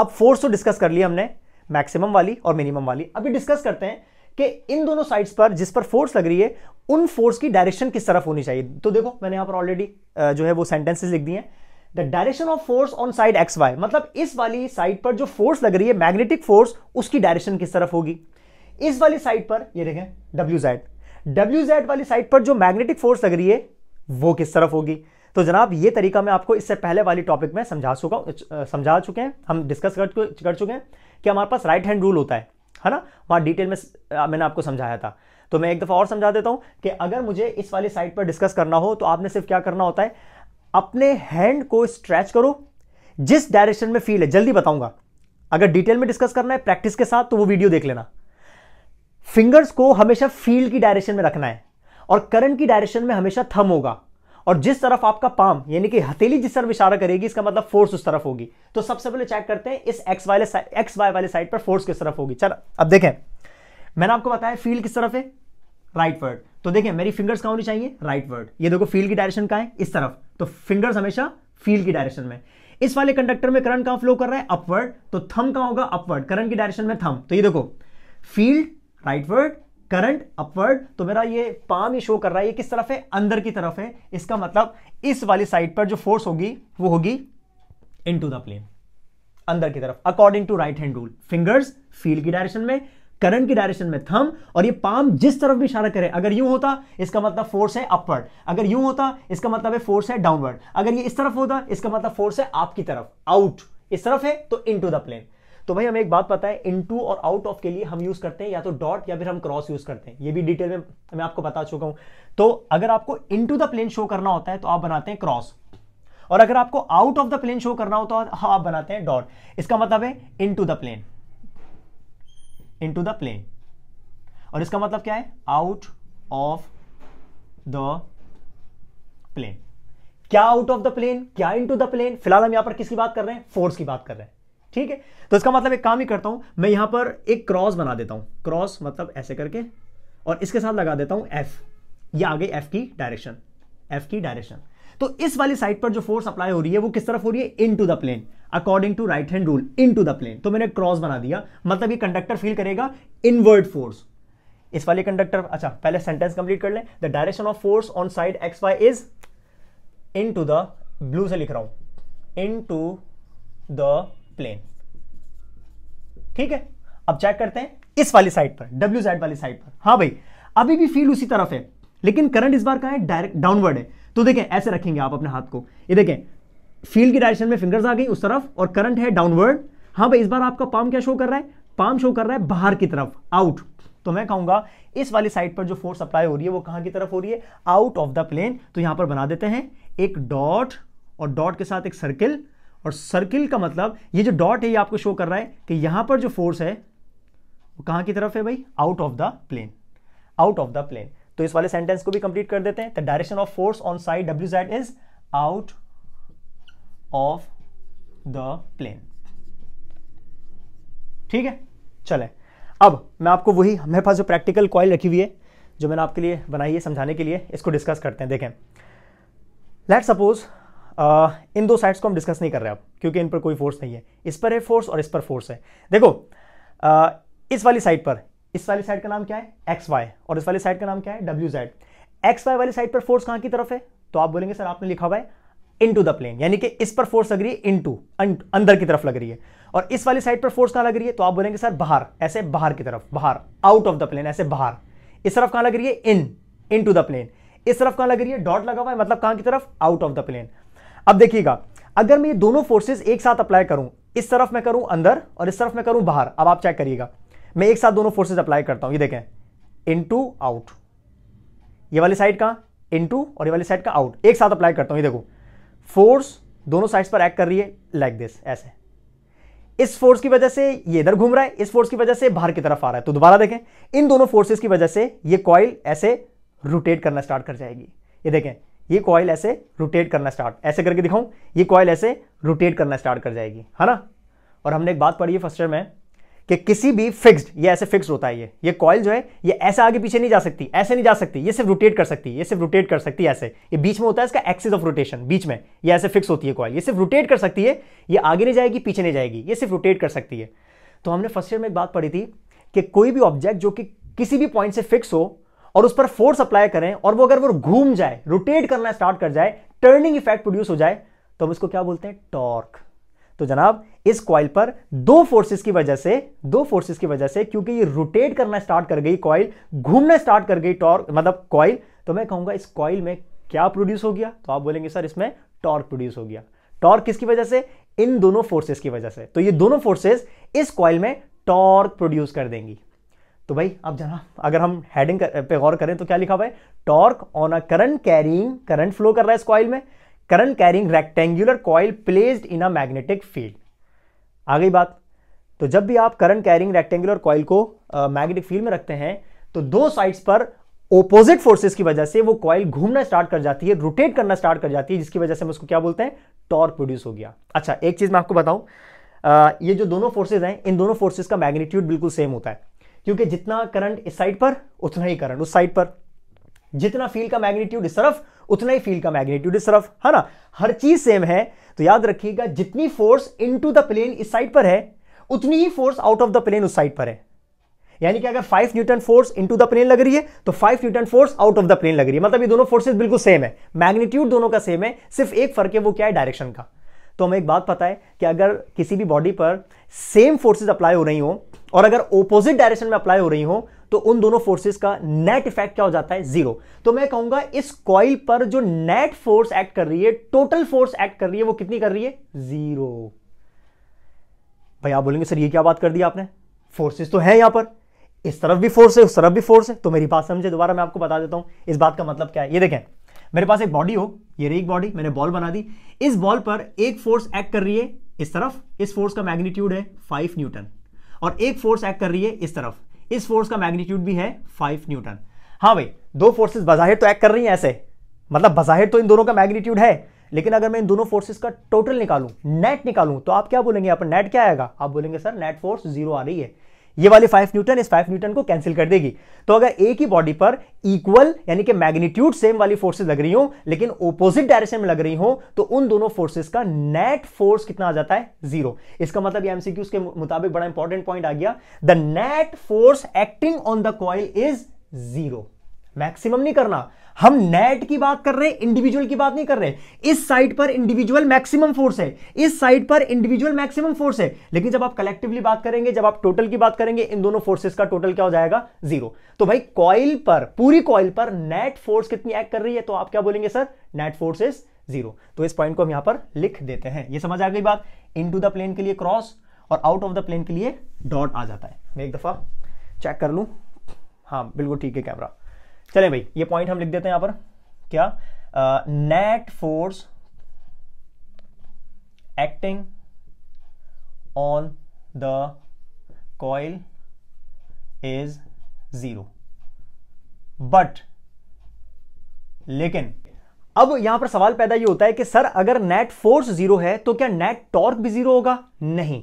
अब फोर्स तो डिस्कस कर लिया हमने मैक्सिमम वाली और मिनिमम वाली अभी डिस्कस करते हैं कि इन दोनों साइड्स पर जिस पर फोर्स लग रही है उन फोर्स की डायरेक्शन किस तरफ होनी चाहिए तो देखो मैंने यहां पर ऑलरेडी जो है वो सेंटेंसेस लिख दिए हैं the direction of force on side X Y मतलब इस वाली साइड पर जो फोर्स लग रही है मैग्नेटिक फोर्स उसकी डायरेक्शन किस तरफ होगी इस वाली साइड पर ये देखें डब्ल्यू जेड डब्ल्यू जेड वाली साइड पर जो मैग्नेटिक फोर्स लग रही है वो किस तरफ होगी तो जनाब ये तरीका मैं आपको इससे पहले वाली टॉपिक में समझा चुका समझा चुके हैं हम डिस्कस कर चुके हैं कि हमारे पास राइट हैंड रूल होता है है ना वहाँ डिटेल में मैंने आपको समझाया था तो मैं एक दफ़ा और समझा देता हूँ कि अगर मुझे इस वाली साइड पर डिस्कस करना हो तो आपने सिर्फ क्या करना होता है अपने हैंड को स्ट्रेच करो जिस डायरेक्शन में फील है जल्दी बताऊंगा अगर डिटेल में डिस्कस करना है प्रैक्टिस के साथ तो वो वीडियो देख लेना फिंगर्स को हमेशा फील की डायरेक्शन में रखना है और करंट की डायरेक्शन में हमेशा थम होगा और जिस तरफ आपका पाम यानी कि हथेली जिस तरफ इशारा करेगी इसका मतलब फोर्स उस तरफ होगी तो सबसे पहले चेक करते हैं इस एक्स वाले एक्स वाई वाले साइड पर फोर्स किस तरफ होगी चल अब देखें मैंने आपको बताया फील्ड किस तरफ है राइट वर्ड तो देखें मेरी फिंगर्स कहाँ होनी चाहिए राइट वर्ड ये देखो फील्ड की डायरेक्शन कहाँ है इस तरफ तो फिंगर्स हमेशा फील्ड की डायरेक्शन में इस वाले कंडक्टर में करंट कहाँ फ्लो कर रहा है अपवर्ड तो थम कहाँ होगा अपवर्ड करंट की डायरेक्शन में थम तो ये देखो field rightward current upward तो मेरा ये पाम ही शो कर रहा है ये किस तरफ है अंदर की तरफ है इसका मतलब इस वाली साइड पर जो फोर्स होगी वो होगी इन टू द प्लेन अंदर की तरफ according to right hand rule fingers field की डायरेक्शन में करंट की डायरेक्शन में थम और ये पाम जिस तरफ भी इशारा करे अगर यूं होता इसका मतलब फोर्स है अपवर्ड अगर यूं होता इसका मतलब है फोर्स है डाउनवर्ड अगर ये इस तरफ होता इसका मतलब फोर्स है आपकी तरफ आउट इस तरफ है तो इन टू द प्लेन तो भाई हमें एक बात पता है इनटू और आउट ऑफ के लिए हम यूज करते हैं या तो डॉट या फिर हम क्रॉस यूज करते हैं ये भी डिटेल में मैं आपको बता चुका हूं तो अगर आपको इनटू द प्लेन शो करना होता है तो आप बनाते हैं क्रॉस और अगर आपको out of the plane show करना होता तो है हाँ आप बनाते हैं डॉट इसका मतलब है into the plane into the plane और इसका मतलब क्या है आउट ऑफ द प्लेन क्या आउट ऑफ द प्लेन क्या इन टू द प्लेन फिलहाल हम यहां पर किसकी बात कर रहे हैं फोर्स की बात कर रहे हैं ठीक है तो इसका मतलब एक काम ही करता हूं मैं यहां पर एक क्रॉस बना देता हूं क्रॉस मतलब ऐसे करके और इसके साथ लगा देता हूं एफ ये आगे एफ की डायरेक्शन एफ की डायरेक्शन तो इस वाली साइड पर जो फोर्स अप्लाई हो रही है वो किस तरफ हो रही है into the plane according to right hand rule into the plane तो मैंने क्रॉस बना दिया मतलब ये कंडक्टर फील करेगा इनवर्ड फोर्स इस वाले कंडक्टर अच्छा पहले सेंटेंस कंप्लीट कर ले the direction of force on side X Y is into the blue से लिख रहा हूं इन टू द प्लेन ठीक है अब चेक करते हैं इस वाली साइड पर डब्ल्यू जेड वाली साइड पर हाँ भाई अभी भी फील्ड उसी तरफ है लेकिन करंट इस बार कहा है डायरेक्ट डाउनवर्ड है तो देखें ऐसे रखेंगे आप अपने हाथ को ये देखें फील्ड की डायरेक्शन में फिंगर्स आ गई उस तरफ और करंट है डाउनवर्ड हाँ भाई इस बार आपका पाम क्या शो कर रहा है पाम शो कर रहा है बाहर की तरफ आउट तो मैं कहूंगा इस वाली साइड पर जो फोर्स अप्लाई हो रही है वो कहां की तरफ हो रही है आउट ऑफ द प्लेन तो यहां पर बना देते हैं एक डॉट और डॉट के साथ एक सर्किल और सर्किल का मतलब ये जो डॉट है ये आपको शो कर रहा है कि यहां पर जो फोर्स है वो कहां की तरफ है भाई out of the plane out of the plane तो इस वाले सेंटेंस को भी कंप्लीट कर देते हैं the direction of force on side W Z is out of the plane ठीक है चले अब मैं आपको वही मेरे पास जो प्रैक्टिकल कॉइल रखी हुई है जो मैंने आपके लिए बनाई है समझाने के लिए इसको डिस्कस करते हैं देखें लेट सपोज इन दो साइड्स को हम डिस्कस नहीं कर रहे आप क्योंकि इन पर कोई फोर्स नहीं है इस पर है फोर्स और इस पर फोर्स है देखो आ, इस वाली साइड पर इस वाली साइड का नाम क्या है एक्स वाई और इस वाली साइड का नाम क्या है डब्ल्यू जेड एक्स वाई वाली साइड पर फोर्स कहां की तरफ है तो आप बोलेंगे सर आपने लिखा हुआ है इन टू द प्लेन यानी कि इस पर फोर्स लग रही है इन टू अं, अंदर की तरफ लग रही है और इस वाली साइड पर फोर्स कहां लग रही है तो आप बोलेंगे सर बाहर ऐसे बाहर की तरफ बाहर आउट ऑफ द प्लेन ऐसे बाहर इस तरफ कहां लग रही है in into the plane इस तरफ कहां लग रही है डॉट लगा हुआ है मतलब कहां की तरफ आउट ऑफ द प्लेन अब देखिएगा अगर मैं ये दोनों फोर्सेस एक साथ अप्लाई करूं इस तरफ मैं करूं अंदर और इस तरफ मैं करूं बाहर अब आप चेक करिएगा मैं एक साथ दोनों फोर्सेस अप्लाई करता हूं ये देखें इन टू आउट ये वाली साइड का इन टू और ये वाली साइड का आउट एक साथ अप्लाई करता हूं ये देखो फोर्स दोनों साइड पर एक्ट कर रही है लाइक दिस ऐसे इस फोर्स की वजह से ये इधर घूम रहा है इस फोर्स की वजह से बाहर की तरफ आ रहा है तो दोबारा देखें इन दोनों फोर्सेस की वजह से ये कॉइल ऐसे रोटेट करना स्टार्ट कर जाएगी ये देखें ये कॉयल ऐसे रोटेट करना स्टार्ट ऐसे करके दिखाऊं ये कॉयल ऐसे रोटेट करना स्टार्ट कर जाएगी है ना और हमने एक बात पढ़ी है फर्स्ट ईयर में कि किसी भी फिक्स्ड ये ऐसे फिक्स्ड होता है ये ये कॉयल जो है ये ऐसे आगे पीछे नहीं जा सकती ऐसे नहीं जा सकती ये सिर्फ रोटेट कर सकती है ये सिर्फ रोटेट कर सकती है ऐसे ये बीच में होता है इसका एक्सिस ऑफ रोटेशन बीच में ये ऐसे फिक्स होती है कॉयल ये सिर्फ रोटेट कर सकती है ये आगे नहीं जाएगी पीछे नहीं जाएगी ये सिर्फ रोटेट कर सकती है तो हमने फर्स्ट ईयर में एक बात पढ़ी थी कि कोई भी ऑब्जेक्ट जो कि किसी भी पॉइंट से फिक्स हो और उस पर फोर्स अप्लाई करें और वो अगर वो घूम जाए रोटेट करना स्टार्ट कर जाए टर्निंग इफेक्ट प्रोड्यूस हो जाए तो हम इसको क्या बोलते हैं टॉर्क तो जनाब इस कॉइल पर दो फोर्सेस की वजह से दो फोर्सेस की वजह से क्योंकि ये रोटेट करना स्टार्ट कर गई कॉइल घूमना स्टार्ट कर गई टॉर्क मतलब कॉइल तो मैं कहूंगा इस कॉइल में क्या प्रोड्यूस हो गया तो आप बोलेंगे सर इसमें टॉर्क प्रोड्यूस हो गया टॉर्क किसकी वजह से इन दोनों फोर्सेस की वजह से तो ये दोनों फोर्सेस इस कॉइल में टॉर्क प्रोड्यूस कर देंगी तो भाई अब जना अगर हम हेडिंग पे गौर करें तो क्या लिखा हुआ है torque on a current carrying current flow कर रहा है इस कॉइल में current carrying rectangular coil placed in a magnetic field आ गई बात तो जब भी आप करंट कैरिंग रेक्टेंगुलर कॉइल को मैग्नेटिक फील्ड में रखते हैं तो दो साइड्स पर ओपोजिट फोर्सेस की वजह से वो कॉइल घूमना स्टार्ट कर जाती है रोटेट करना स्टार्ट कर जाती है जिसकी वजह से हम उसको क्या बोलते हैं टॉर्क प्रोड्यूस हो गया अच्छा एक चीज मैं आपको बताऊं ये जो दोनों फोर्सेज हैं इन दोनों फोर्सेज का मैग्नीट्यूड बिल्कुल सेम होता है क्योंकि जितना करंट इस साइड पर उतना ही करंट उस साइड पर जितना फील्ड का मैग्नीट्यूड इस तरफ उतना ही फील्ड का मैग्नीट्यूड इस तरफ है ना हर चीज सेम है तो याद रखिएगा जितनी फोर्स इनटू द प्लेन इस साइड पर है उतनी ही force out of the plane उस साइड पर है यानी कि अगर 5 newton force into the plane लग रही है तो 5 newton force out of the plane लग रही है मतलब ये दोनों फोर्सेस बिल्कुल सेम है मैग्नीट्यूड दोनों का सेम है सिर्फ एक फर्क है वो क्या है डायरेक्शन का तो हमें एक बात पता है कि अगर किसी भी बॉडी पर सेम फोर्सेज अप्लाई हो रही हो और अगर ओपोजिट डायरेक्शन में अप्लाई हो रही हो तो उन दोनों फोर्सेस का नेट इफेक्ट क्या हो जाता है जीरो तो मैं कहूंगा इस कॉइल पर जो नेट फोर्स एक्ट कर रही है टोटल फोर्स एक्ट कर रही है वो कितनी कर रही है जीरो भाई आप बोलेंगे सर ये क्या बात कर दी आपने फोर्सेस तो है यहां पर इस तरफ भी फोर्स है उस तरफ भी फोर्स है तो मेरी बात समझे दोबारा मैं आपको बता देता हूं इस बात का मतलब क्या है ये देखें मेरे पास एक बॉडी हो ये रही एक बॉडी मैंने बॉल बना दी इस बॉल पर एक फोर्स एक्ट कर रही है इस तरफ इस फोर्स का मैग्नीट्यूड है फाइव न्यूटन और एक फोर्स एक्ट कर रही है इस तरफ इस फोर्स का मैग्नीट्यूड भी है फाइव न्यूटन हाँ भाई दो फोर्सेस बज़ाहिर तो एक्ट कर रही हैं ऐसे मतलब बज़ाहिर तो इन दोनों का मैग्नीट्यूड है लेकिन अगर मैं इन दोनों फोर्सेस का टोटल निकालूं नेट निकालूं तो आप क्या बोलेंगे अपन नेट क्या आएगा आप बोलेंगे सर नेट फोर्स जीरो आ रही है ये वाली फाइव न्यूटन इस फाइव न्यूटन को कैंसिल कर देगी तो अगर एक ही बॉडी पर इक्वल यानी कि मैग्नीट्यूड सेम वाली फोर्सेस लग रही हो लेकिन ओपोजिट डायरेक्शन में लग रही हो तो उन दोनों फोर्सेस का नेट फोर्स कितना आ जाता है जीरो इसका मतलब एमसीक्यूज के मुताबिक बड़ा इंपॉर्टेंट पॉइंट आ गया the net force acting on the coil is zero maximum नहीं करना हम नेट की बात कर रहे हैं इंडिविजुअल की बात नहीं कर रहे इस साइड पर इंडिविजुअल मैक्सिमम फोर्स है इस साइड पर इंडिविजुअल मैक्सिमम फोर्स है लेकिन जब आप कलेक्टिवली बात करेंगे जब आप टोटल की बात करेंगे इन दोनों फोर्सेस का टोटल क्या हो जाएगा जीरो तो भाई कॉइल पर पूरी कॉइल पर नेट फोर्स कितनी एक्ट कर रही है तो आप क्या बोलेंगे sir net force is zero तो इस पॉइंट को हम यहां पर लिख देते हैं ये समझ आ गई बात इन द प्लेन के लिए क्रॉस और आउट ऑफ द प्लेन के लिए डॉट आ जाता है मैं एक दफा चेक कर लू हाँ बिल्कुल ठीक है कैमरा चले भाई ये पॉइंट हम लिख देते हैं यहां पर क्या net force acting on the coil is zero but लेकिन अब यहां पर सवाल पैदा ये होता है कि सर अगर नेट फोर्स जीरो है तो क्या नेट टॉर्क भी जीरो होगा नहीं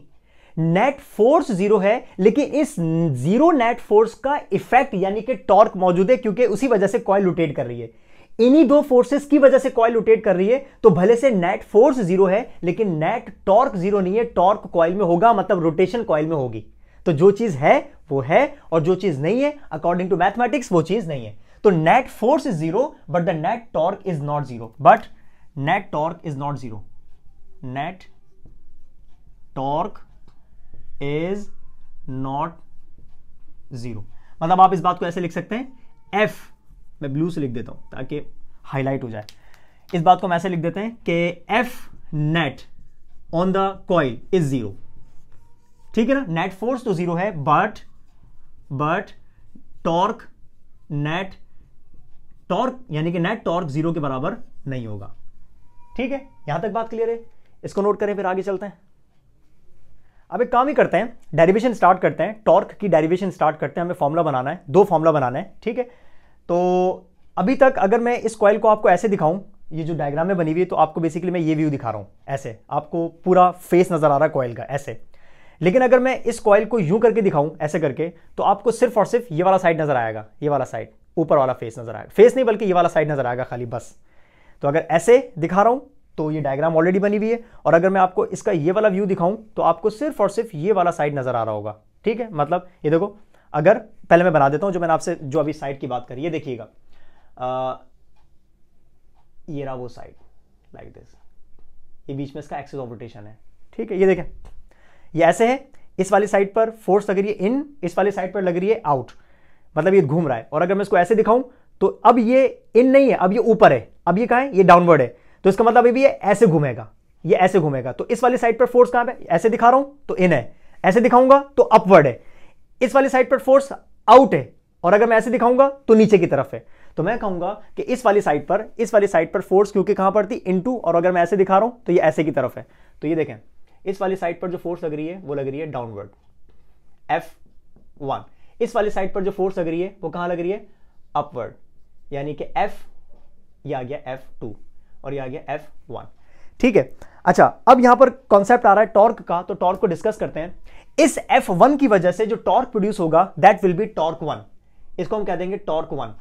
नेट फोर्स जीरो है लेकिन इस जीरो नेट फोर्स का इफेक्ट यानी कि टॉर्क मौजूद है क्योंकि उसी वजह से कॉयल रोटेट कर रही है इन्हीं दो फोर्सेस की वजह से कॉयल रोटेट कर रही है तो भले से नेट फोर्स जीरो है लेकिन नेट टॉर्क जीरो नहीं है टॉर्क कॉयल में होगा मतलब रोटेशन कॉयल में होगी तो जो चीज है वो है और जो चीज नहीं है अकॉर्डिंग टू मैथमेटिक्स वो चीज नहीं है तो net force is zero but the net torque is not zero but net torque is not zero net torque is not zero मतलब आप इस बात को ऐसे लिख सकते हैं एफ मैं ब्लू से लिख देता हूं ताकि हाईलाइट हो जाए इस बात को हम ऐसे लिख देते हैं कि F net on the coil is zero ठीक है ना नेट फोर्स तो जीरो है but but torque net torque यानी कि नेट टॉर्क जीरो के बराबर नहीं होगा ठीक है यहां तक बात क्लियर है इसको नोट करें फिर आगे चलते हैं अब एक काम ही करते हैं डेरिवेशन स्टार्ट करते हैं टॉर्क की डेरिवेशन स्टार्ट करते हैं हमें फॉर्मूला बनाना है दो फॉर्मूला बनाना है ठीक है तो अभी तक अगर मैं इस कॉयल को आपको ऐसे दिखाऊं ये जो डायग्राम में बनी हुई है तो आपको बेसिकली मैं ये व्यू दिखा रहा हूं ऐसे आपको पूरा फेस नज़र आ रहा है कॉयल का ऐसे लेकिन अगर मैं इस कॉयल को यूं करके दिखाऊं ऐसे करके तो आपको सिर्फ और सिर्फ ये वाला साइड नज़र आएगा ये वाला साइड ऊपर वाला फेस नज़र आएगा फेस नहीं बल्कि ये वाला साइड नज़र आएगा खाली बस तो अगर ऐसे दिखा रहा हूं तो ये डायग्राम ऑलरेडी बनी हुई है और अगर मैं आपको इसका ये वाला व्यू दिखाऊं तो आपको सिर्फ और सिर्फ ये वाला साइड नजर आ रहा होगा ठीक है मतलब ये देखो अगर पहले मैं बना देता हूं जो मैंने आपसे जो अभी साइड की बात करी ये देखिएगा ये रहा वो साइड लाइक दिस ये बीच में इसका एक्सेस ऑपरेशन है ठीक है ये देखें ये ऐसे है इस वाली साइड पर फोर्स लग रही है इन इस वाली साइड पर लग रही है आउट मतलब ये घूम रहा है और अगर मैं इसको ऐसे दिखाऊं तो अब ये इन नहीं है अब ये ऊपर है अब ये कहा है ये डाउनवर्ड है तो इसका मतलब अभी ये ऐसे घूमेगा ये ऐसे घूमेगा तो इस वाली साइड पर फोर्स कहां पे ऐसे दिखा रहा हूं तो इन है ऐसे दिखाऊंगा तो अपवर्ड है इस वाली साइड पर फोर्स आउट है और अगर मैं ऐसे दिखाऊंगा तो नीचे की तरफ है तो मैं कहूंगा कि इस वाली साइड पर इस वाली साइड पर फोर्स क्योंकि कहां पर थी इनटू और अगर मैं ऐसे दिखा रहा हूं तो ये ऐसे की तरफ है तो ये देखें इस वाली साइड पर जो फोर्स लग रही है वो लग रही है डाउनवर्ड एफ वन इस वाली साइड पर जो फोर्स लग रही है वो कहां लग रही है अपवर्ड यानी कि एफ या आ गया एफ टू और ये आ गया एफ वन ठीक है अच्छा अब यहां पर कॉन्सेप्ट आ रहा है टॉर्क का तो टॉर्क को डिस्कस करते हैं इस एफ वन की वजह से जो टॉर्क प्रोड्यूस होगा that will be torque one इसको हम कह देंगे टॉर्क वन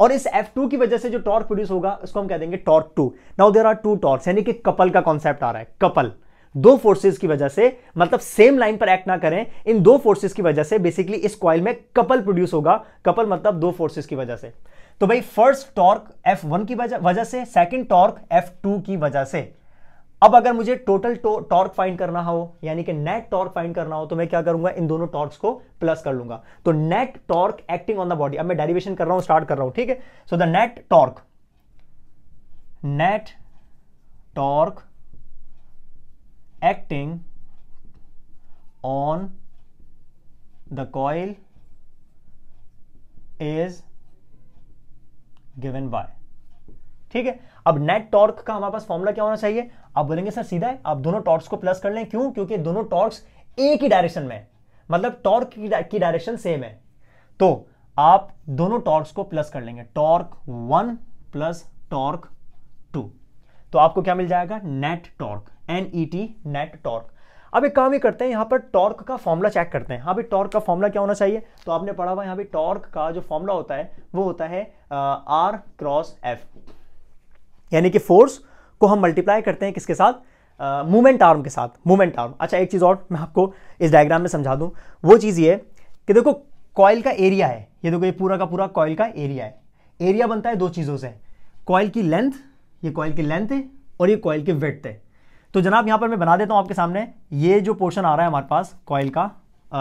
और इस F2 की वजह से जो टॉर्क प्रोड्यूस होगा उसको हम कह देंगे torque two now there are two torque यानी कि कपल का कॉन्सेप्ट आ रहा है कपल दो फोर्सेस की वजह से मतलब सेम लाइन पर एक्ट ना करें इन दो फोर्सेस की वजह से बेसिकली इस कॉइल में कपल प्रोड्यूस होगा कपल मतलब दो फोर्सेस की वजह से तो भाई फर्स्ट टॉर्क एफ वन की वजह से सेकंड टॉर्क एफ टू की वजह से अब अगर मुझे टोटल टॉर्क फाइंड करना हो यानी कि नेट टॉर्क फाइंड करना हो तो मैं क्या करूंगा इन दोनों टॉर्क्स को प्लस कर लूंगा तो net torque acting on the body अब मैं डेरिवेशन कर रहा हूं स्टार्ट कर रहा हूं ठीक है so the net torque net torque acting on the coil is given by ठीक है अब नेट टॉर्क का हमारे पास फॉर्मुला क्या होना चाहिए आप बोलेंगे सर सीधा है आप दोनों टॉर्क्स को प्लस कर लें क्यों क्योंकि दोनों टॉर्क्स एक ही डायरेक्शन में है मतलब टॉर्क की डायरेक्शन सेम है तो आप दोनों टॉर्क्स को प्लस कर लेंगे torque one plus torque two तो आपको क्या मिल जाएगा net torque N E T net torque अब एक काम ही करते हैं यहाँ पर टॉर्क का फॉर्मूला चेक करते हैं हाँ पे टॉर्क का फॉर्मूला क्या होना चाहिए तो आपने पढ़ा हुआ यहाँ पे टॉर्क का जो फॉर्मूला होता है वो होता है आर क्रॉस एफ यानी कि फोर्स को हम मल्टीप्लाई करते हैं किसके साथ मूवमेंट आर्म के साथ मूवमेंट आर्म अच्छा एक चीज़ और मैं आपको इस डायग्राम में समझा दूँ वो चीज़ ये कि देखो कॉयल का एरिया है ये देखो ये पूरा का पूरा कॉयल का एरिया है एरिया बनता है दो चीज़ों से कॉयल की लेंथ ये कॉयल की लेंथ है और ये कॉयल की वेथ है तो जनाब यहां पर मैं बना देता हूं आपके सामने ये जो पोर्शन आ रहा है हमारे पास कॉयल का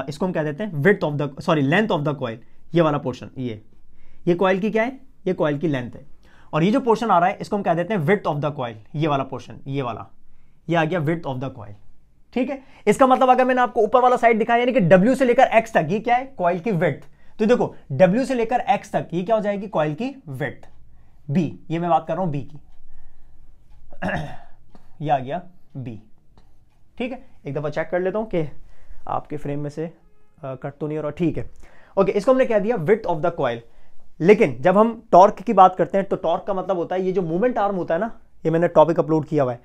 इसको हम कह देते हैं width of the sorry length of the coil ये वाला पोर्शन ये ये कॉयल की क्या है ये कॉयल की लेंथ है और ये जो पोर्शन आ रहा है इसको हम कह देते हैं विथ ऑफ द कॉयल ये वाला पोर्शन ये वाला ये आ गया विथ ऑफ द कॉयल ठीक है इसका मतलब अगर मैंने आपको ऊपर वाला साइड दिखाया यानी कि डब्ल्यू से लेकर एक्स तक ये क्या है कॉयल की विथ तो देखो डब्ल्यू से लेकर एक्स तक ये क्या हो जाएगी कॉयल की विथ बी ये मैं बात कर रहा हूं बी की <clears throat> ये आ गया बी ठीक है एक दफ़ा चेक कर लेता हूं कि आपके फ्रेम में से कट तो नहीं हो रहा ठीक है ओके इसको हमने कह दिया विथ ऑफ द कॉयल लेकिन जब हम टॉर्क की बात करते हैं तो टॉर्क का मतलब होता है ये जो मूवमेंट आर्म होता है ना ये मैंने टॉपिक अपलोड किया हुआ है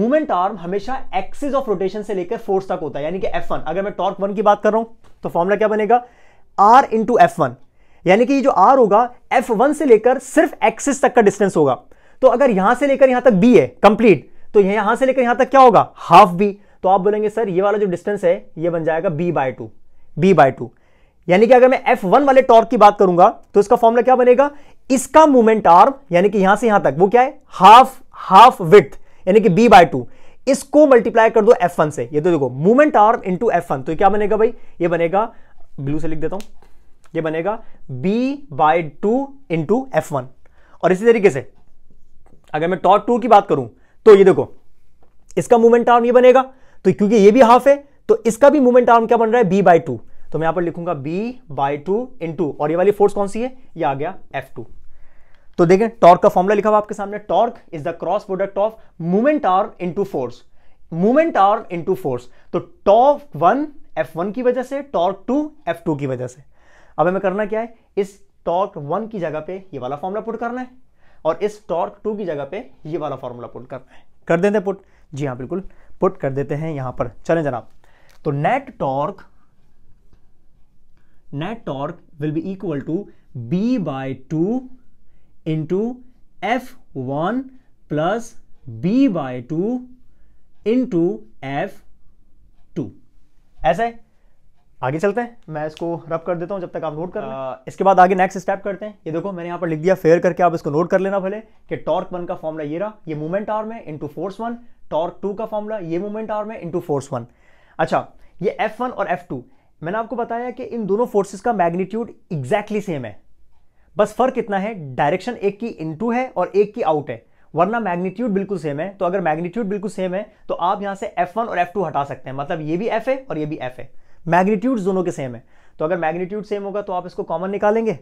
मूवमेंट आर्म हमेशा एक्सिस ऑफ रोटेशन से लेकर फोर्स तक होता है यानी कि एफ वन अगर मैं टॉर्क वन की बात कर रहा हूं तो फॉर्मुला क्या बनेगा आर इंटू एफ वन यानी कि ये जो आर होगा एफ वन से लेकर सिर्फ एक्सिस तक का डिस्टेंस होगा तो अगर यहां से लेकर यहां तक बी है कंप्लीट तो यहां से लेकर यहां तक क्या होगा हाफ बी तो आप बोलेंगे सर ये वाला जो डिस्टेंस है ये बन जाएगा B by two B by two यानी कि अगर मैं एफ वन वाले टॉर्क की बात करूंगा तो इसका फॉर्मूला क्या बनेगा इसका मूवमेंट आर्म यानी कि यहां से यहां तक वो क्या है हाफ हाफ विथ यानी कि बी बाय टू इसको मल्टीप्लाई कर दो एफ वन से ये तो देखो movement arm into F one तो क्या बनेगा भाई ये बनेगा ब्लू से लिख देता हूं ये बनेगा B by two into F one और इसी तरीके से अगर मैं टॉर्क टू की बात करूं तो ये देखो इसका मूवमेंट आर्म ये बनेगा तो क्योंकि ये भी हाफ है तो इसका भी मूवमेंट आर्म क्या बन रहा है बी बाई टू तो मैं यहां पर लिखूंगा B by two into और ये वाली फोर्स कौन सी है ये आ गया एफ टू तो देखें टॉर्क का फॉर्मुला लिखा हुआ आपके सामने torque is the cross product of movement arm into force movement arm into force तो टॉर्क वन एफ वन की वजह से टॉर्क टू एफ टू की वजह से अब हमें करना क्या है इस टॉर्क वन की जगह पे ये वाला फॉर्मुला पुट करना है और इस टॉर्क टू की जगह पे ये वाला फॉर्मूला पुट करना है कर देते पुट जी हाँ बिल्कुल पुट कर देते हैं यहां पर चले जनाब तो net torque net torque will be equal to B by two into F one plus B by two into F two ऐसा है आगे चलते हैं मैं इसको रब कर देता हूँ जब तक आप नोट कर आ, uh, इसके बाद आगे नेक्स्ट स्टेप करते हैं ये देखो मैंने यहाँ पर लिख दिया फेयर करके आप इसको नोट कर लेना भले कि टॉर्क वन का फॉर्मूला ये रहा ये मूवमेंट आर में into force one torque two का फॉर्मूला ये मूवमेंट आर में इंटू फोर्स वन अच्छा ये एफ वन और एफ टू मैंने आपको बताया कि इन दोनों फोर्सेस का मैग्नीट्यूड एग्जैक्टली सेम है बस फर्क इतना है डायरेक्शन एक की इनटू है और एक की आउट है वरना मैग्नीट्यूड बिल्कुल सेम है तो अगर मैग्नीट्यूड बिल्कुल सेम है तो आप यहां से एफ और एफ हटा सकते हैं मतलब ये भी एफ है और ये भी एफ है मैग्नीट्यूड दोनों के सेम है तो अगर मैग्नीट्यूड सेम होगा तो आप इसको कॉमन निकालेंगे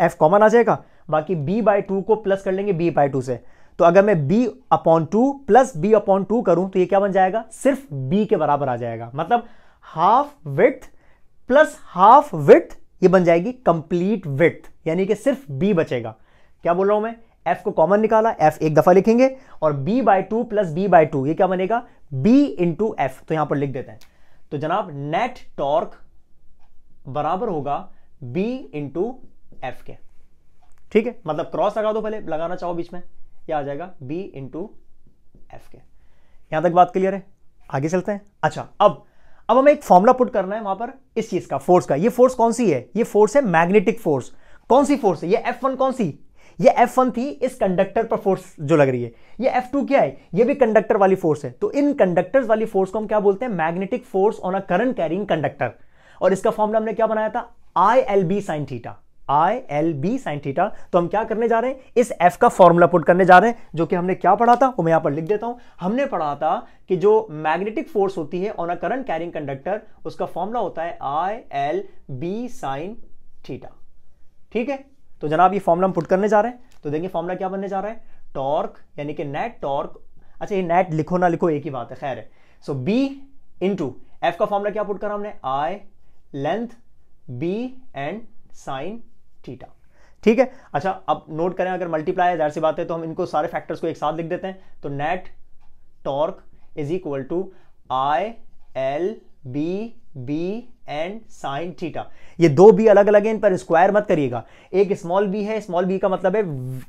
एफ कॉमन आ जाएगा बाकी बी बाई टू को प्लस कर लेंगे बी बाई टू से तो अगर मैं B upon two plus B upon two करूं तो ये क्या बन जाएगा सिर्फ बी के बराबर आ जाएगा मतलब half width plus half width ये बन जाएगी कंप्लीट विथ यानी कि सिर्फ बी बचेगा क्या बोल रहा हूं मैं एफ को कॉमन निकाला एफ एक दफा लिखेंगे और B by two plus B by two ये क्या बनेगा बी इंटू एफ तो यहां पर लिख देते हैं तो जनाब नेट टॉर्क बराबर होगा बी इंटू एफ के ठीक है मतलब क्रॉस लगा दो पहले लगाना चाहो बीच में यह आ जाएगा बी इंटू एफ के यहां तक बात क्लियर है आगे चलते हैं अच्छा अब अब हमें एक फॉर्मुला पुट करना है वहां पर इस चीज का फोर्स का ये फोर्स कौन सी है ये फोर्स है मैग्नेटिक फोर्स कौन सी फोर्स है ये एफ वन कौन सी ये F1 थी इस कंडक्टर पर फोर्स जो लग रही है ये F2 क्या है ये भी कंडक्टर वाली फोर्स है तो इन कंडक्टर्स वाली फोर्स को हम क्या बोलते हैं magnetic force on a current carrying conductor और इसका फॉर्मूला हमने क्या बनाया था I L B sine theta I L B sine theta तो हम क्या करने जा रहे हैं इस एफ का फॉर्मूला पुट करने जा रहे हैं जो कि हमने क्या पढ़ा था वो मैं यहां पर लिख देता हूं हमने पढ़ा था कि जो मैग्नेटिक फोर्स होती है on a current carrying conductor उसका फॉर्मूला होता है I L B sine theta ठीक है तो जनाब ये फॉर्मला हम पुट करने जा रहे हैं तो देखिए फॉर्मला क्या बनने जा रहा है टॉर्क यानी कि नेट टॉर्क अच्छा ये नेट लिखो ना लिखो एक ही बात है खैर है सो बी इंटू एफ का फॉर्मला क्या पुट करा हमने I length B and sine theta ठीक है अच्छा अब नोट करें अगर मल्टीप्लाई है जाहिर सी बात है तो हम इनको सारे फैक्टर्स को एक साथ लिख देते हैं तो net torque is equal to I L B B and sine theta ये दो बी अलग अलग है इन पर स्क्वायर मत करिएगा एक स्मॉल बी है स्मॉल बी का मतलब है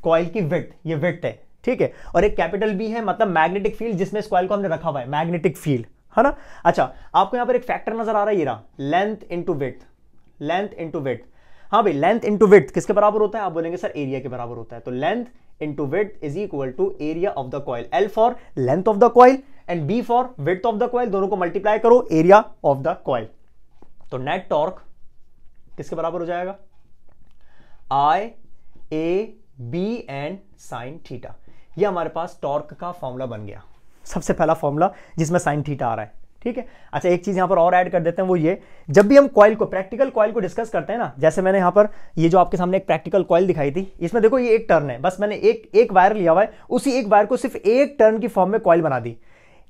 कॉइल की विट ये विट है ठीक है और एक कैपिटल बी है मतलब मैग्नेटिक फील्ड जिसमें स्क्वायर को हमने रखा हुआ है मैग्नेटिक फील्ड है ना अच्छा आपको यहां पर एक फैक्टर नजर आ रहा है ये रहा length into width length into width हाँ भाई लेंथ इंटू विथ किसके बराबर होता है आप बोलेंगे सर एरिया के बराबर होता है तो length into width is equal to area of the coil L for length of the coil and B for width of the coil दोनों को मल्टीप्लाई करो एरिया ऑफ द कॉइल तो नेट टॉर्क किसके बराबर हो जाएगा I A B and sine theta ये हमारे पास टॉर्क का फॉर्मूला बन गया सबसे पहला फॉर्मूला जिसमें साइन थीटा आ रहा है ठीक है अच्छा एक चीज यहां पर और ऐड कर देते हैं वो ये जब भी हम कॉइल को प्रैक्टिकल कॉइल को डिस्कस करते हैं ना जैसे मैंने यहां पर ये जो आपके सामने एक प्रैक्टिकल कॉइल दिखाई थी इसमें देखो ये एक टर्न है बस मैंने एक एक वायर लिया हुआ है उसी एक वायर को सिर्फ एक टर्न की फॉर्म में कॉइल बना दी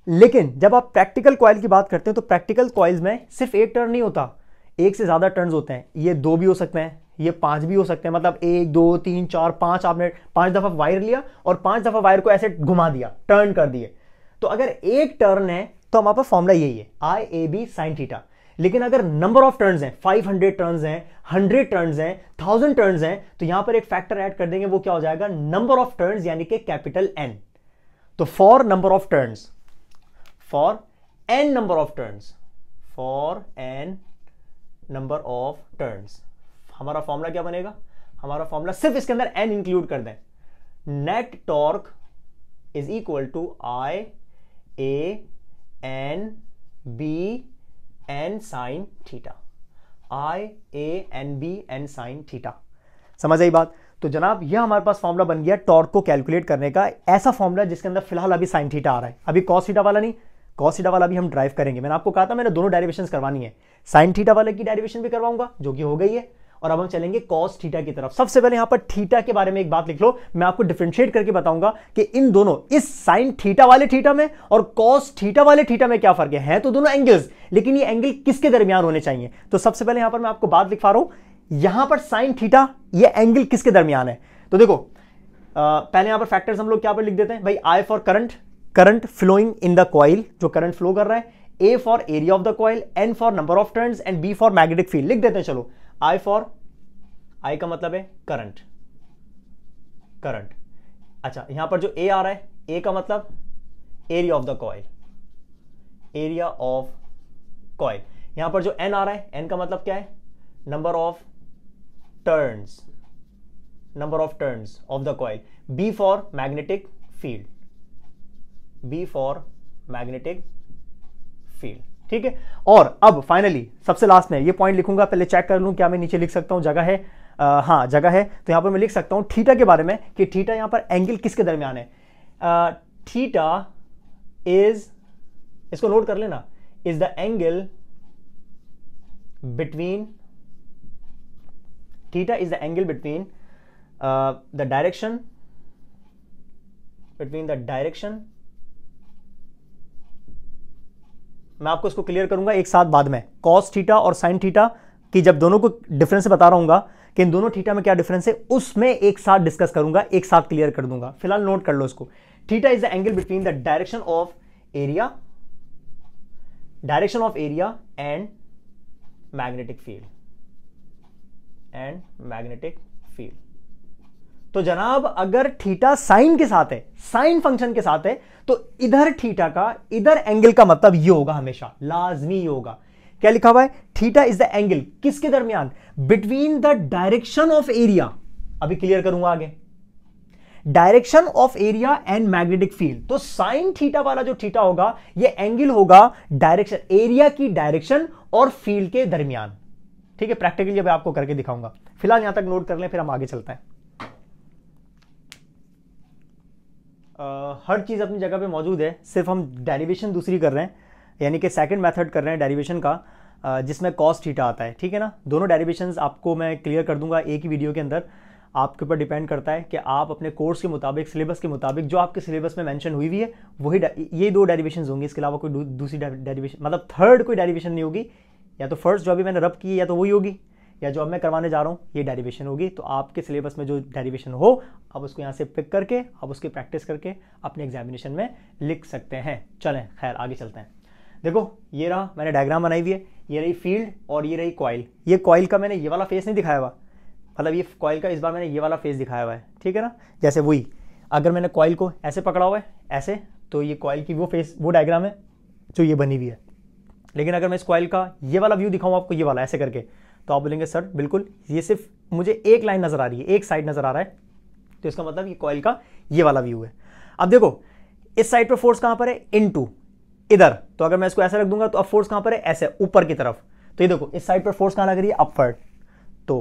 लेकिन जब आप प्रैक्टिकल कॉयल की बात करते हैं तो प्रैक्टिकल कॉयल्स में सिर्फ एक टर्न नहीं होता एक से ज़्यादा टर्न होते हैं ये दो भी हो सकते हैं ये पांच भी हो सकते हैं मतलब एक दो तीन चार पांच आपने पांच दफ़ा वायर लिया और पांच दफ़ा वायर को ऐसे घुमा दिया टर्न कर दिए तो अगर एक टर्न है तो हमारे पास फॉर्मूला यही है I A B sine theta लेकिन अगर नंबर ऑफ टर्न्स हैं 500 टर्न है हंड्रेड टर्न है थाउजेंड टर्न है तो यहां पर एक फैक्टर ऐड कर देंगे वो क्या हो जाएगा नंबर ऑफ टर्न यानी कि कैपिटल एन तो for number of turn for N number of turns for N number of turn हमारा फॉर्मूला क्या बनेगा हमारा फॉर्मूला सिर्फ इसके अंदर एन इंक्लूड कर दें net torque is equal to I A N B N sine theta I A N B N sine theta समझ आई बात तो जनाब यह हमारे पास फॉर्मूला बन गया टॉर्क को कैलकुलेट करने का ऐसा फॉर्मूला जिसके अंदर फिलहाल अभी साइन थीटा आ रहा है अभी कॉस थीटा वाला नहीं कॉसिडा वाला भी हम ड्राइव करेंगे मैंने आपको कहा था मैंने दोनों डेरिवेशन करवानी है साइन थीटा वाले की डेरिवेशन भी करवाऊंगा जो कि हो गई है और अब हम चलेंगे कॉस थीटा की तरफ सबसे पहले यहां पर थीटा के बारे में एक बात लिख लो मैं आपको डिफ्रेंशिएट करके बताऊंगा कि इन दोनों इस साइन थीटा वाले थीटा में और कॉस थीटा वाले थीटा में क्या फर्क है, है तो दोनों एंगल्स लेकिन ये एंगल किसके दरमियान होने चाहिए तो सबसे पहले यहां पर मैं आपको बात लिखवा रहा हूं यहां पर साइन थीटा यह एंगल किसके दरमियान है तो देखो आ, पहले यहां पर फैक्टर्स हम लोग क्या पर लिख देते हैं भाई I for current current flowing in the coil जो करंट फ्लो कर रहा है A for area of the coil N for number of turn and B for magnetic field लिख देते हैं चलो आई फॉर आई का मतलब है करंट करंट अच्छा यहां पर जो ए आ रहा है ए का मतलब area of the coil area of coil यहां पर जो एन आ रहा है एन का मतलब क्या है number of turns number of turns of the coil B for magnetic field B for magnetic field ठीक है और अब फाइनली सबसे लास्ट में ये पॉइंट लिखूंगा पहले चेक कर लूं क्या मैं नीचे लिख सकता हूं जगह है आ, हाँ जगह है तो यहां पर मैं लिख सकता हूं थीटा के बारे में कि थीटा यहां पर एंगल किसके दरमियान है आ, थीटा इज इसको नोट कर लेना is the angle between theta is the angle between the direction between the direction मैं आपको इसको क्लियर करूंगा एक साथ बाद में कॉस थीटा और साइन थीटा कि जब दोनों को डिफरेंस बता रहा हूँ कि इन दोनों थीटा में क्या डिफरेंस है उसमें एक साथ डिस्कस करूंगा एक साथ क्लियर कर दूंगा फिलहाल नोट कर लो इसको theta is the angle between the direction of area direction of area and magnetic field and magnetic field तो जनाब अगर थीटा साइन के साथ है साइन फंक्शन के साथ है तो इधर थीटा का इधर एंगल का मतलब ये होगा हमेशा लाजमी ये होगा क्या लिखा हुआ है थीटा इज द एंगल किसके दरमियान between the direction of area अभी क्लियर करूंगा आगे direction of area and magnetic field तो साइन थीटा वाला जो थीटा होगा ये एंगल होगा डायरेक्शन एरिया की डायरेक्शन और फील्ड के दरमियान ठीक है प्रैक्टिकली अब आपको करके दिखाऊंगा फिलहाल यहां तक नोट कर लें फिर हम आगे चलते हैं हर चीज़ अपनी जगह पे मौजूद है सिर्फ हम डेरिवेशन दूसरी कर रहे हैं यानी कि सेकंड मेथड कर रहे हैं डेरिवेशन का जिसमें कॉस्ट थीटा आता है ठीक है ना दोनों डेरिवेशन आपको मैं क्लियर कर दूंगा एक ही वीडियो के अंदर आपके ऊपर डिपेंड करता है कि आप अपने कोर्स के मुताबिक सिलेबस के मुताबिक जो आपके सिलेबस में मेंशन हुई हुई है वही ये दो डेरिवेशन होंगी इसके अलावा कोई दूसरी डेरिवेशन मतलब थर्ड कोई डेरिवेशन नहीं होगी या तो फर्स्ट जो अभी मैंने रब की है या तो वही होगी या जो अब मैं करवाने जा रहा हूँ ये डेरिवेशन होगी तो आपके सिलेबस में जो डेरिवेशन हो आप उसको यहाँ से पिक करके आप उसकी प्रैक्टिस करके अपने एग्जामिनेशन में लिख सकते हैं चलें खैर आगे चलते हैं देखो ये रहा मैंने डायग्राम बनाई हुई है ये रही फील्ड और ये रही कॉइल ये कॉइल का मैंने ये वाला फेस नहीं दिखाया हुआ मतलब ये कॉइल का इस बार मैंने ये वाला फेस दिखाया हुआ है ठीक है ना जैसे वही अगर मैंने कॉइल को ऐसे पकड़ा हुआ है ऐसे तो ये कॉयल की वो फेस वो डायग्राम है जो ये बनी हुई है लेकिन अगर मैं इस कॉइल का ये वाला व्यू दिखाऊँ आपको ये वाला ऐसे करके तो आप बोलेंगे सर बिल्कुल ये सिर्फ मुझे एक लाइन नज़र आ रही है एक साइड नज़र आ रहा है तो इसका मतलब ये कॉइल का ये वाला व्यू है अब देखो इस साइड पर फोर्स कहां पर है इन टू इधर तो अगर मैं इसको ऐसे रख दूंगा तो अब फोर्स कहां पर है ऐसे ऊपर की तरफ तो ये देखो इस साइड पर फोर्स कहां लग रही है अपवर्ड तो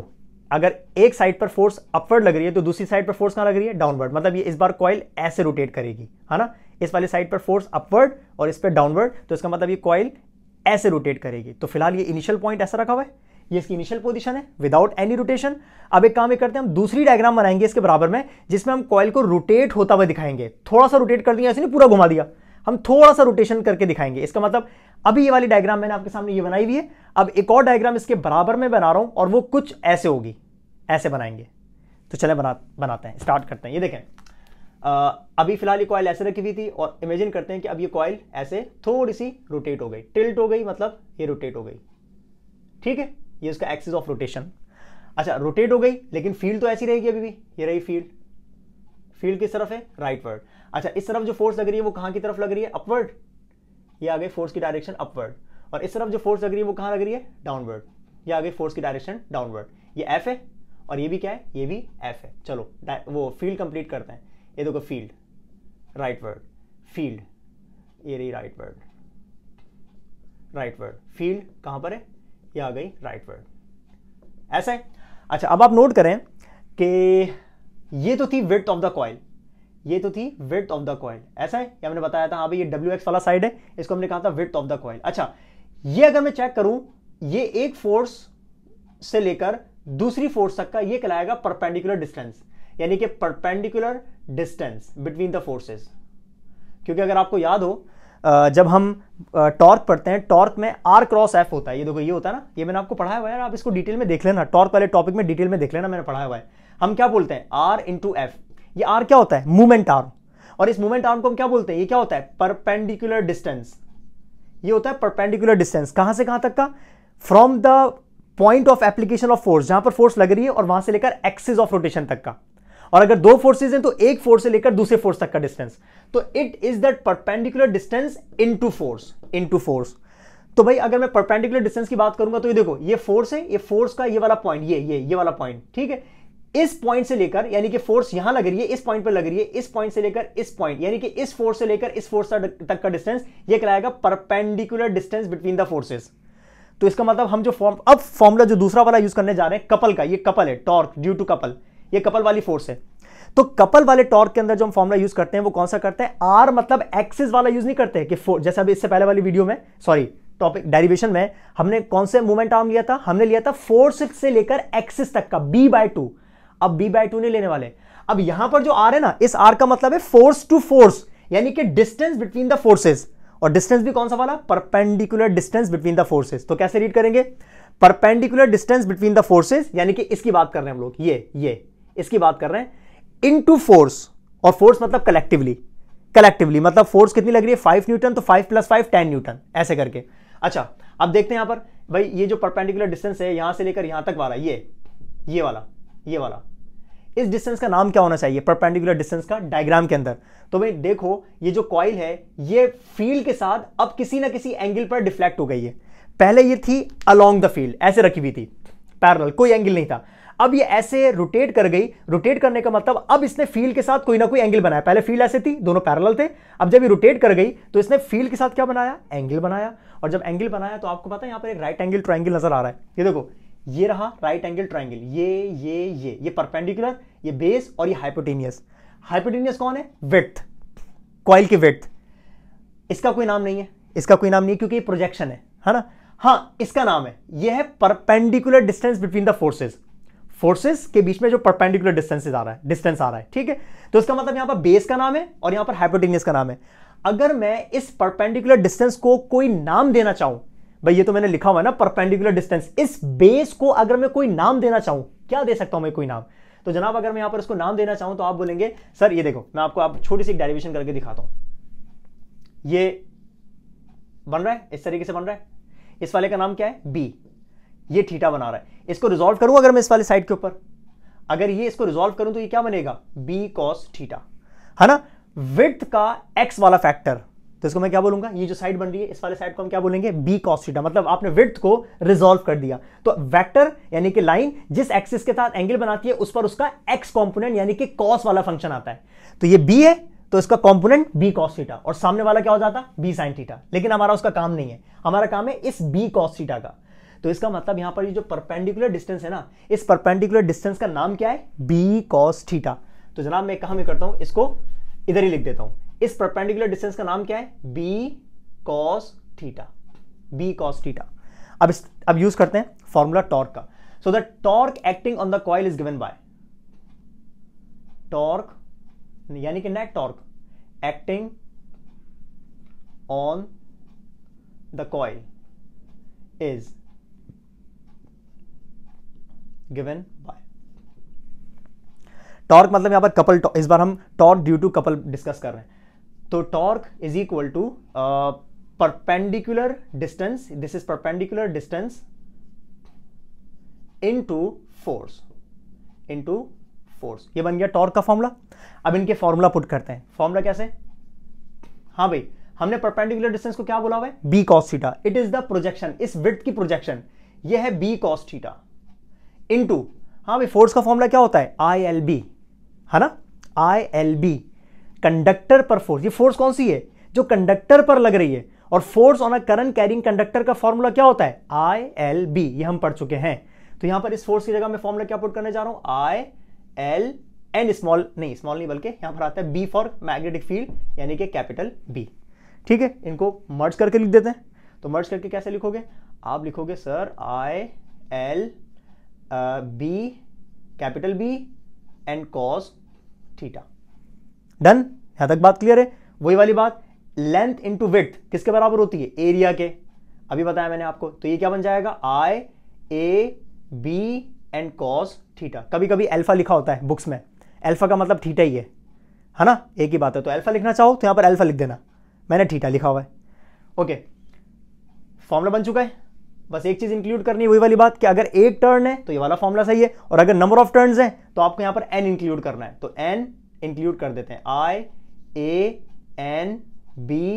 अगर एक साइड पर फोर्स अपवर्ड लग रही है तो दूसरी साइड पर फोर्स कहां लग रही है डाउनवर्ड मतलब ये इस बार कॉइल ऐसे रोटेट करेगी है ना इस वाली साइड पर फोर्स अपवर्ड और इस पर डाउनवर्ड तो इसका मतलब ये कॉइल ऐसे रोटेट करेगी तो फिलहाल ये इनिशियल पॉइंट ऐसा रखा हुआ है ये इसकी इनिशियल पोजीशन है विदाउट एनी रोटेशन अब एक काम ये करते हैं हम दूसरी डायग्राम बनाएंगे इसके बराबर में जिसमें हम कॉयल को रोटेट होता हुआ दिखाएंगे थोड़ा सा रोटेट कर दिया ऐसे नहीं पूरा घुमा दिया हम थोड़ा सा रोटेशन करके दिखाएंगे इसका मतलब अभी ये वाली डायग्राम मैंने आपके सामने ये बनाई हुई है अब एक और डायग्राम इसके बराबर में बना रहा हूं और वो कुछ ऐसे होगी ऐसे बनाएंगे तो चले बना बनाते हैं स्टार्ट करते हैं ये देखें आ, अभी फिलहाल ये कॉयल ऐसे रखी हुई थी और इमेजिन करते हैं कि अब ये कॉयल ऐसे थोड़ी सी रोटेट हो गई टिल्ट हो गई मतलब ये रोटेट हो गई ठीक है ये उसका एक्सिस ऑफ रोटेशन अच्छा रोटेट हो गई लेकिन फील्ड तो ऐसी रहेगी अभी भी ये रही फील्ड फील्ड किस तरफ है राइट वर्ड अच्छा इस तरफ जो फोर्स लग रही है वो कहां की तरफ लग रही है अपवर्ड ये आ गई फोर्स की डायरेक्शन अपवर्ड और इस तरफ जो फोर्स लग रही है वो कहां लग रही है डाउनवर्ड ये आ गई फोर्स की डायरेक्शन डाउनवर्ड ये एफ है और ये भी क्या है ये भी एफ है चलो वो फील्ड कंप्लीट करते हैं ये देखो फील्ड राइट वर्ड फील्ड ये रही right word right word field कहां पर है ये आ गई राइट वर्ड ऐसा है अच्छा अब आप नोट करें कि ये तो थी विथ ऑफ द कॉयल ये तो थी विथ ऑफ द कॉयल ऐसा है ये मैंने बताया था हाँ भाई ये डब्ल्यू एक्स वाला साइड है इसको हमने कहा था विथ ऑफ द कॉयल अच्छा ये अगर मैं चेक करूं ये एक फोर्स से लेकर दूसरी फोर्स तक का ये कहलाएगा परपेंडिकुलर डिस्टेंस यानी कि perpendicular distance between the forces क्योंकि अगर आपको याद हो जब हम टॉर्क पढ़ते हैं टॉर्क में आर क्रॉस एफ होता है ये देखो ये होता है ना ये मैंने आपको पढ़ाया हुआ है आप इसको डिटेल में देख लेना टॉर्क वाले टॉपिक में डिटेल में देख लेना मैंने पढ़ाया हुआ है हम क्या बोलते हैं आर इंटू एफ ये आर क्या होता है मूवमेंट आर और इस मूवमेंट आर को हम क्या बोलते हैं ये क्या होता है परपेंडिकुलर डिस्टेंस ये होता है परपेंडिकुलर डिस्टेंस कहां से कहां तक का from the point of application of force जहां पर फोर्स लग रही है और वहां से लेकर एक्सिस ऑफ रोटेशन तक का और अगर दो फोर्सेज हैं तो एक फोर्स से लेकर दूसरे फोर्स तक का डिस्टेंस तो it is that perpendicular distance into force into force तो भाई अगर मैं परपेंडिकुलर डिस्टेंस की बात करूंगा तो ये देखो ये फोर्स है ये फोर्स का ये वाला पॉइंट ये ये ये वाला पॉइंट ठीक है इस पॉइंट से लेकर यानी कि फोर्स यहां लग रही है इस पॉइंट पर लग रही है इस पॉइंट से लेकर इस पॉइंट यानी कि इस फोर्स से लेकर इस फोर्स तक का डिस्टेंस ये कहलाएगा perpendicular distance between the forces तो इसका मतलब हम जो फॉर्म अब फॉर्मूला जो दूसरा वाला यूज करने जा रहे हैं कपल का ये कपल है टॉर्क ड्यू टू कपल ये कपल वाली फोर्स है तो कपल वाले टॉर्क के अंदर जो हम फॉर्मुला यूज करते हैं वो कौन सा करते हैं आर मतलब एक्सिस वाला यूज नहीं करते कि जैसे अभी इससे पहले वाली वीडियो में सॉरी टॉपिक डेरिवेशन में हमने कौन से मूवमेंट आर्म लिया था हमने लिया था फोर्स से लेकर एक्सिस तक का बी बाय टू अब बी बाय टू नहीं लेने वाले अब यहां पर जो आर है ना इस आर का मतलब है फोर्स टू फोर्स यानी कि डिस्टेंस बिटवीन द फोर्सेज और डिस्टेंस भी कौन सा वाला perpendicular distance between the forces तो कैसे रीड करेंगे perpendicular distance between the forces यानी कि इसकी बात कर रहे हैं हम लोग ये ये इसकी बात कर रहे हैं इन टू फोर्स और फोर्स मतलब कलेक्टिवली कलेक्टिवली मतलब फोर्स कितनी लग रही है फाइव न्यूटन तो five plus five ten newton ऐसे करके अच्छा अब देखते हैं यहां पर भाई ये जो परपेंडिकुलर डिस्टेंस है यहां से लेकर यहां तक वाला ये ये वाला ये वाला इस डिस्टेंस का नाम क्या होना चाहिए परपेंडिकुलर डिस्टेंस का डायग्राम के अंदर तो भाई देखो ये जो कॉइल है ये फील्ड के साथ अब किसी ना किसी एंगल पर डिफ्लेक्ट हो गई है पहले ये थी अलोंग द फील्ड ऐसे रखी हुई थी पैरल कोई एंगल नहीं था अब ये ऐसे रोटेट कर गई रोटेट करने का मतलब अब इसने फील के साथ कोई ना कोई एंगल बनाया पहले फील ऐसे थी दोनों पैरल थे अब जब ये रोटेट कर गई तो इसने फील के साथ क्या बनाया एंगल बनाया और जब एंगल बनाया तो आपको पता है यहां पर एक राइट एंगल ट्राइंगल नजर आ रहा है ये देखो ये रहा राइट एंगल ट्राइंगल ये ये ये ये परपेंडिकुलर ये बेस और ये हाइपोटेनियस हाइपोटेनियस कौन है विथ कॉयल की विथ इसका कोई नाम नहीं है इसका कोई नाम नहीं है क्योंकि ये प्रोजेक्शन है है ना हाँ इसका नाम है यह है perpendicular distance between the forces forces के बीच में जो परपेंडिकुलर डिस्टेंसेज आ रहा है डिस्टेंस आ रहा है ठीक है तो इसका मतलब यहां पर बेस का नाम है और यहां पर हाइपोटेनियस का नाम है अगर मैं इस परपेंडिकुलर डिस्टेंस को कोई नाम देना चाहूं भाई ये तो मैंने लिखा हुआ है ना परपेंडिकुलर डिस्टेंस इस बेस को अगर मैं कोई नाम देना चाहूं क्या दे सकता हूं मैं कोई नाम तो जनाब अगर मैं यहां पर इसको नाम देना चाहूं तो आप बोलेंगे सर ये देखो मैं आपको आप छोटी सी डेरिवेशन करके दिखाता हूं ये बन रहा है इस तरीके से बन रहा है इस वाले का नाम क्या है बी ये थीटा बना रहा है इसको रिजोल्व करूं अगर मैं इस वाली साइड के ऊपर अगर ये इसको रिजोल्व करूं तो ये क्या बनेगा बी कॉस थीटा है ना विथ का एक्स वाला फैक्टर तो इसको मैं क्या बोलूंगा ये जो साइड बन रही है इस वाले साइड को हम क्या बोलेंगे बी कॉस थीटा मतलब आपने विथ को रिजोल्व कर दिया तो वेक्टर यानी कि लाइन जिस एक्सिस के साथ एंगल बनाती है उस पर उसका एक्स कॉम्पोनेंट यानी कि कॉस वाला फंक्शन आता है तो ये बी है तो इसका कॉम्पोनेंट बी कॉस थीटा और सामने वाला क्या हो जाता बी साइन थीटा लेकिन हमारा उसका काम नहीं है हमारा काम है इस बी कॉस थीटा का तो इसका मतलब यहां पर ये जो परपेंडिकुलर डिस्टेंस है ना इस परपेंडिकुलर डिस्टेंस का नाम क्या है बी कॉस ठीटा तो जनाब मैं कहा में करता हूं इसको इधर ही लिख देता हूं इस परपेंडिकुलर डिस्टेंस का नाम क्या है B cos theta B cos theta अब इस, अब यूज करते हैं फॉर्मूला टॉर्क का so the torque acting on the coil is given by torque यानी कि net torque acting on the coil is given by torque मतलब यहां पर कपल इस बार हम torque due to couple discuss कर रहे हैं तो torque is equal to perpendicular distance this is perpendicular distance into force into force ये बन गया टॉर्क का फॉर्मूला अब इनके फॉर्मूला पुट करते हैं फॉर्मूला कैसे हाँ भाई हमने परपेंडिकुलर डिस्टेंस को क्या बोला हुआ है B cos theta it is the projection is with की प्रोजेक्शन ये है बी कॉस्टा टू हाँ भाई फोर्स का फॉर्मूला क्या होता है आई एल बी है ना आई एल बी कंडक्टर पर फोर्स ये फोर्स कौन सी है जो कंडक्टर पर लग रही है और force on a current carrying conductor का फॉर्मूला क्या होता है आई एल बी ये हम पढ़ चुके हैं तो यहां पर इस फोर्स की जगह मैं फॉर्मूला क्या पुट करने जा रहा हूं आई एल एन स्मॉल नहीं स्मॉल नहीं बल्कि यहां पर आता है बी फॉर मैग्नेटिक फील्ड यानी कि कैपिटल बी ठीक है इनको मर्ज करके लिख देते हैं तो मर्ज करके कैसे लिखोगे आप लिखोगे sir I L B capital B and cos theta done यहां तक बात क्लियर है वही वाली बात लेंथ इंटू विथ किसके बराबर होती है एरिया के अभी बताया मैंने आपको तो ये क्या बन जाएगा I A B and cos theta कभी कभी अल्फा लिखा होता है बुक्स में अल्फा का मतलब थीटा ही है है ना एक ही बात है तो अल्फा लिखना चाहो तो यहां पर अल्फा लिख देना मैंने थीटा लिखा हुआ है ओके फॉर्मूला बन चुका है बस एक चीज इंक्लूड करनी वही वाली बात कि अगर एक टर्न है तो ये वाला फॉर्मूला सही है और अगर नंबर ऑफ टर्न है तो आपको यहां पर एन इंक्लूड करना है तो एन इंक्लूड कर देते हैं I A N B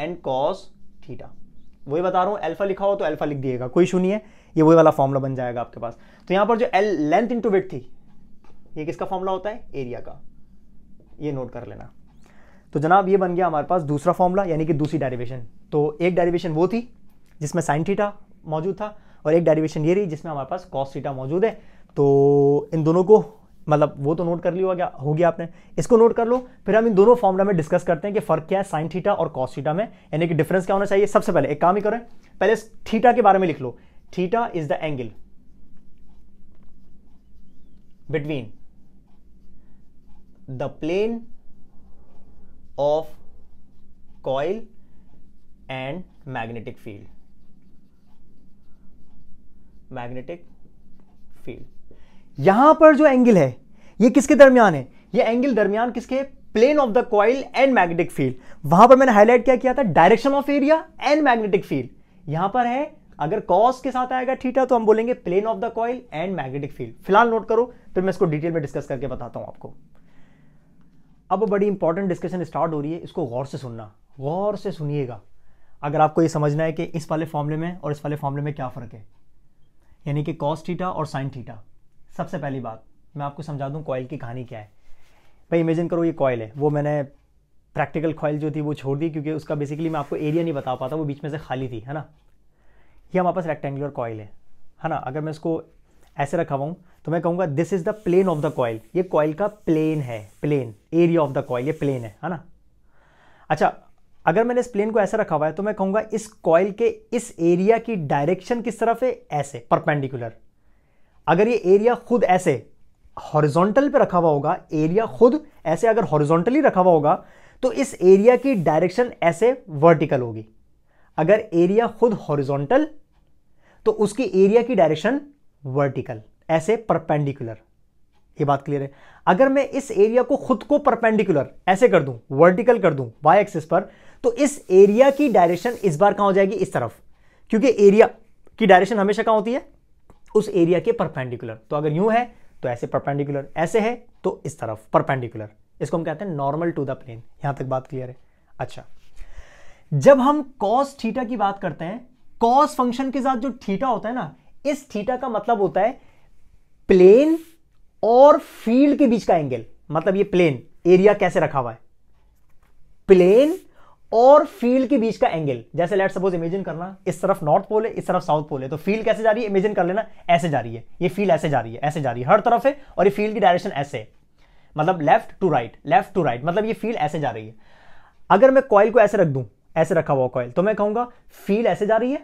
N cos theta वही बता रहा हूं एल्फा लिखा हो तो एल्फा लिख दिएगा कोई इशू नहीं है ये वही वाला फॉर्मुला बन जाएगा आपके पास तो यहां पर जो एल लेंथ इंटू विथ थी ये किसका फॉर्मूला होता है एरिया का ये नोट कर लेना तो जनाब ये बन गया हमारे पास दूसरा फॉर्मूला यानी कि दूसरी डेरिवेशन तो एक डेरिवेशन वो थी जिसमें साइन थीटा मौजूद था और एक डेरिवेशन ये रही जिसमें हमारे पास कॉस थीटा मौजूद है तो इन दोनों को मतलब वो तो नोट कर लिया होगा हो गया आपने इसको नोट कर लो फिर हम इन दोनों फॉर्मुला में डिस्कस करते हैं कि फर्क क्या है साइन थीटा और कॉस थीटा में यानी कि डिफरेंस क्या होना चाहिए सबसे पहले एक काम ही करें पहले थीटा के बारे में लिख लो theta is the angle between the plane of coil and magnetic field magnetic field यहां पर जो एंगल है ये किसके दरमियान है ये एंगल दरमियान किसके plane of the coil and magnetic field वहां पर मैंने हाईलाइट क्या किया था direction of area and magnetic field यहां पर है अगर कॉस के साथ आएगा थीटा तो हम बोलेंगे plane of the coil and magnetic field फिलहाल नोट करो फिर मैं इसको डिटेल में डिस्कस करके बताता हूं आपको अब बड़ी इंपॉर्टेंट डिस्कशन स्टार्ट हो रही है इसको गौर से सुनना गौर से सुनिएगा अगर आपको यह समझना है कि इस वाले फॉर्मले में और इस वाले फॉर्मले में क्या फ़र्क है यानी कि कॉस थीटा और साइन थीटा सबसे पहली बात मैं आपको समझा दूँ कॉयल की कहानी क्या है भाई इमेजिन करो ये कॉयल है वो मैंने प्रैक्टिकल कॉयल जो थी वो छोड़ दी क्योंकि उसका बेसिकली मैं आपको एरिया नहीं बता पाता वो बीच में से खाली थी है ना ये हमारे पास रेक्टेंगुलर कॉयल है है ना अगर मैं इसको ऐसे रखा हुआ तो मैं कहूँगा this is the plane of the coil ये कॉयल का प्लेन है plane area of the coil ये प्लेन है है ना अच्छा अगर मैंने इस प्लेन को ऐसे रखा हुआ है तो मैं कहूंगा इस कॉयल के इस एरिया की डायरेक्शन किस तरफ है ऐसे परपेंडिकुलर अगर ये एरिया खुद ऐसे हॉरिजॉन्टल पे रखा हुआ होगा एरिया खुद ऐसे अगर हॉरिजॉन्टली रखा हुआ होगा तो इस एरिया की डायरेक्शन ऐसे वर्टिकल होगी अगर एरिया खुद हॉरिजॉन्टल तो उसकी एरिया की डायरेक्शन वर्टिकल ऐसे परपेंडिकुलर ये बात क्लियर है अगर मैं इस एरिया को खुद को परपेंडिकुलर ऐसे कर दूं वर्टिकल कर दूं वाई एक्सिस पर तो इस एरिया की डायरेक्शन इस बार कहां हो जाएगी इस तरफ क्योंकि एरिया की डायरेक्शन हमेशा कहां होती है उस एरिया के परपेंडिकुलर तो अगर यूं है तो ऐसे परपेंडिकुलर ऐसे है तो इस तरफ परपेंडिकुलर इसको हम कहते हैं नॉर्मल टू द प्लेन यहां तक बात क्लियर है अच्छा जब हम कॉस थीटा की बात करते हैं कॉस फंक्शन के साथ जो थीटा होता है ना इस थीटा का मतलब होता है प्लेन और फील्ड के बीच का एंगल मतलब ये प्लेन एरिया कैसे रखा हुआ है प्लेन और फील्ड के बीच का एंगल जैसे लेट सपोज इमेजिन करना इस तरफ नॉर्थ पोल है इस तरफ साउथ पोल है तो फील्ड कैसे जा रही है इमेजिन कर लेना ऐसे जा रही है ये फील्ड ऐसे जा रही है ऐसे जा रही है हर तरफ है और ये फील्ड की डायरेक्शन ऐसे है मतलब left to right left to right मतलब ये फील्ड ऐसे जा रही है अगर मैं कॉयल को ऐसे रख दूं ऐसे रखा हुआ कॉयल तो मैं कहूंगा फील्ड ऐसे जा रही है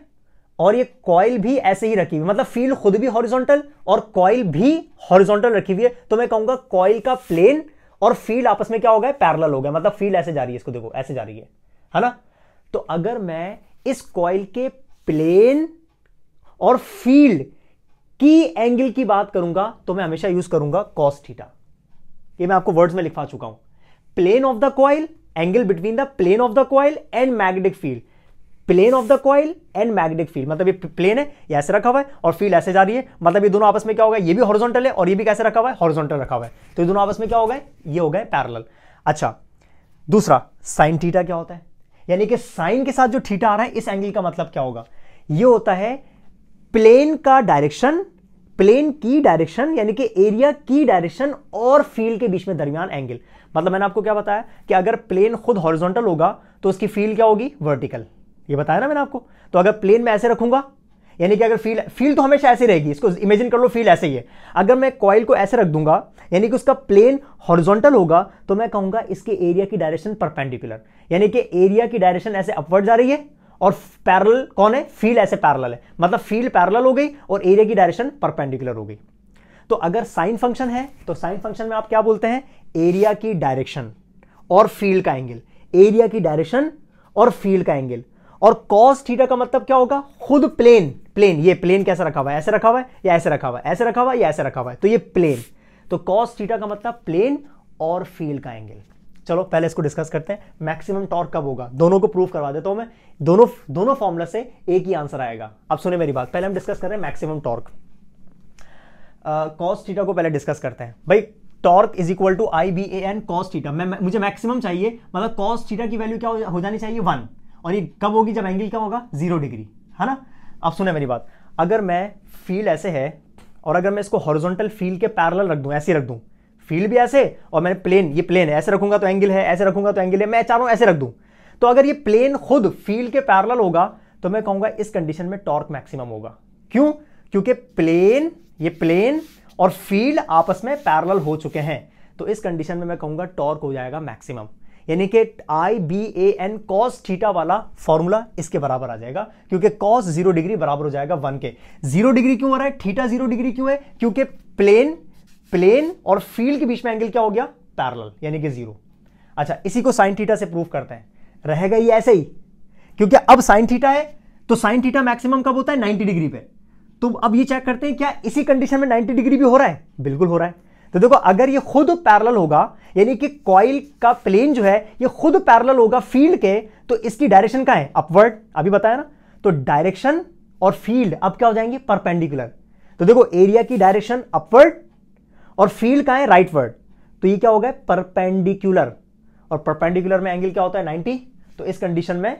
और ये कॉयल भी ऐसे ही रखी हुई मतलब फील्ड खुद भी हॉरिजॉन्टल और कॉयल भी हॉरिजॉन्टल रखी हुई है तो मैं कहूंगा कॉयल का प्लेन और फील्ड आपस में क्या हो गया पैरल हो गया मतलब फील्ड ऐसे जा रही है इसको देखो ऐसे जा रही है है ना तो अगर मैं इस कॉइल के प्लेन और फील्ड की एंगल की बात करूंगा तो मैं हमेशा यूज करूंगा कॉस थीटा ये मैं आपको वर्ड्स में लिखवा चुका हूं plane of the coil angle between the plane of the coil and magnetic field plane of the coil and magnetic field मतलब ये प्लेन है ये ऐसे रखा हुआ है और फील्ड ऐसे जा रही है मतलब ये दोनों आपस में क्या होगा ये भी हॉरिजॉन्टल है और ये भी कैसे रखा हुआ है हॉरिजॉन्टल रखा हुआ है तो ये दोनों आपस में क्या होगा ये हो गए पैरल अच्छा दूसरा साइन थीटा क्या होता है यानी कि साइन के साथ जो थीटा आ रहा है इस एंगल का मतलब क्या होगा ये होता है प्लेन का डायरेक्शन प्लेन की डायरेक्शन यानी कि एरिया की डायरेक्शन और फील्ड के बीच में दरमियान एंगल मतलब मैंने आपको क्या बताया कि अगर प्लेन खुद हॉरिजॉन्टल होगा तो उसकी फील्ड क्या होगी वर्टिकल ये बताया ना मैंने आपको तो अगर प्लेन में ऐसे रखूंगा यानी कि अगर फील फील तो हमेशा ऐसी रहेगी इसको इमेजिन कर लो फील ऐसे ही है अगर मैं कॉयल को ऐसे रख दूंगा यानी कि उसका प्लेन हॉरिजॉन्टल होगा तो मैं कहूंगा इसके एरिया की डायरेक्शन परपेंडिकुलर यानी कि एरिया की डायरेक्शन ऐसे अपवर्ड जा रही है और पैरल कौन है फील ऐसे पैरल है मतलब फील पैरल हो गई और एरिया की डायरेक्शन परपेंडिकुलर हो गई तो अगर साइन फंक्शन है तो साइन फंक्शन में आप क्या बोलते हैं एरिया की डायरेक्शन और फील्ड का एंगल एरिया की डायरेक्शन और फील्ड का एंगल और कॉस थीटा का मतलब क्या होगा खुद प्लेन प्लेन ये प्लेन कैसा रखा हुआ है ऐसे रखा हुआ है या ऐसे रखा हुआ है ऐसे रखा हुआ है या ऐसे रखा हुआ है तो ये प्लेन तो कॉस थीटा का मतलब प्लेन और फील्ड का एंगल चलो पहले इसको डिस्कस करते हैं मैक्सिमम टॉर्क कब होगा दोनों को प्रूफ करवा देता हूं मैं दोनों दोनों फॉर्मूला से एक ही आंसर आएगा अब सुने मेरी बात पहले हम डिस्कस कर रहे हैं मैक्सिमम टॉर्क कॉस थीटा को पहले डिस्कस करते हैं भाई torque is equal to I B A N cos theta मैं मुझे मैक्सिमम चाहिए मतलब कॉस थीटा की वैल्यू क्या हो जानी चाहिए वन और ये कब होगी जब एंगल क्या होगा जीरो डिग्री है ना आप सुने मेरी बात अगर मैं फील ऐसे है और अगर मैं इसको हॉरिजॉन्टल फील के पैरल रख दूँ ऐसे रख दूँ फील भी ऐसे और मैंने प्लेन ये प्लेन है ऐसे रखूंगा तो एंगल है ऐसे रखूंगा तो एंगल है मैं चारों ऐसे रख दूँ तो अगर ये प्लेन खुद फील के पैरल होगा तो मैं कहूंगा इस कंडीशन में टॉर्क मैक्सिमम होगा क्यों क्योंकि प्लेन ये प्लेन और फील्ड आपस में पैरल हो चुके हैं तो इस कंडीशन में मैं कहूंगा टॉर्क हो जाएगा मैक्सिमम यानी कि I B A N cos theta वाला फॉर्मूला इसके बराबर आ जाएगा क्योंकि कॉस जीरो डिग्री बराबर हो जाएगा वन के जीरो डिग्री क्यों आ रहा है थीटा जीरो डिग्री क्यों है क्योंकि प्लेन प्लेन और फील्ड के बीच में एंगल क्या हो गया पैरल यानी कि जीरो अच्छा इसी को साइन थीटा से प्रूव करते हैं रहेगा ये ऐसे ही क्योंकि अब साइन थीटा है तो साइन थीटा मैक्सिमम कब होता है 90 डिग्री पे तो अब ये चेक करते हैं क्या इसी कंडीशन में 90 डिग्री भी हो रहा है बिल्कुल हो रहा है तो देखो अगर ये खुद पैरल होगा यानी कि कॉइल का प्लेन जो है ये खुद पैरल होगा फील्ड के तो इसकी डायरेक्शन का है अपवर्ड अभी बताया ना तो डायरेक्शन और फील्ड अब क्या हो जाएंगे परपेंडिकुलर तो देखो एरिया की डायरेक्शन अपवर्ड और फील्ड का है राइट वर्ड तो ये क्या हो गया परपेंडिकुलर और परपेंडिकुलर में एंगल क्या होता है 90 तो इस कंडीशन में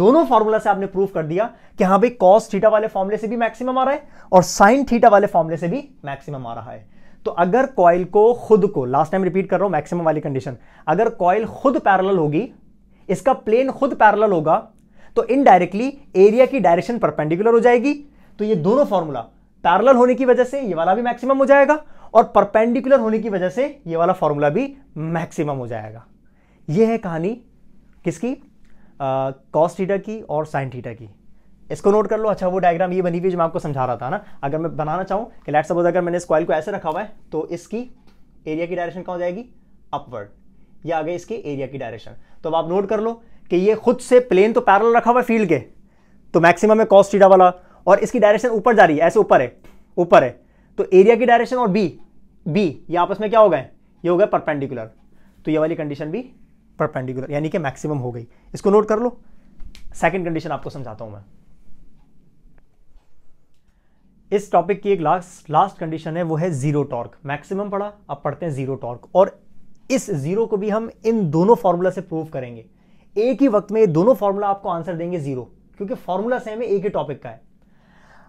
दोनों फॉर्मूला से आपने प्रूव कर दिया कि हाँ भाई कॉस थीटा वाले फॉर्मूले से भी मैक्सिमम आ रहा है और साइन थीटा वाले फॉर्मूले से भी मैक्सिमम आ रहा है तो अगर कॉयल को खुद को लास्ट टाइम रिपीट कर रहा हूं मैक्सिमम वाली कंडीशन अगर कॉयल खुद पैरल होगी इसका प्लेन खुद पैरल होगा तो इनडायरेक्टली एरिया की डायरेक्शन परपेंडिकुलर हो जाएगी तो ये दोनों फॉर्मूला पैरल होने की वजह से ये वाला भी मैक्सिमम हो जाएगा और परपेंडिकुलर होने की वजह से ये वाला फॉर्मूला भी मैक्सिमम हो जाएगा ये है कहानी किसकी कॉस्टीटा की और साइन टीटा की इसको नोट कर लो अच्छा वो डायग्राम ये बनी हुई जो मैं आपको समझा रहा था ना अगर मैं बनाना चाहूँ कि लेट सपोज अगर मैंने इस कॉयल को ऐसे रखा हुआ है तो इसकी एरिया की डायरेक्शन कहाँ हो जाएगी अपवर्ड या आ गई इसकी एरिया की डायरेक्शन तो अब आप नोट कर लो कि ये खुद से प्लेन तो पैरल रखा हुआ है फील्ड के तो मैक्सिमम है कॉस्ट सीटा वाला और इसकी डायरेक्शन ऊपर जा रही है ऐसे ऊपर है ऊपर है तो एरिया की डायरेक्शन और बी बी ये आपस में क्या हो गए ये हो गए परपेंडिकुलर तो ये वाली कंडीशन भी परपेंडिकुलर यानी कि मैक्सिमम हो गई इसको नोट कर लो सेकेंड कंडीशन आपको समझाता हूँ मैं इस टॉपिक की एक लास्ट लास्ट कंडीशन है वो है जीरो टॉर्क मैक्सिमम पढ़ा अब पढ़ते हैं जीरो टॉर्क और इस जीरो को भी हम इन दोनों फार्मूला से प्रूव करेंगे एक ही वक्त में ये दोनों फार्मूला आपको आंसर देंगे जीरो क्योंकि फार्मूला सेम है एक ही टॉपिक का है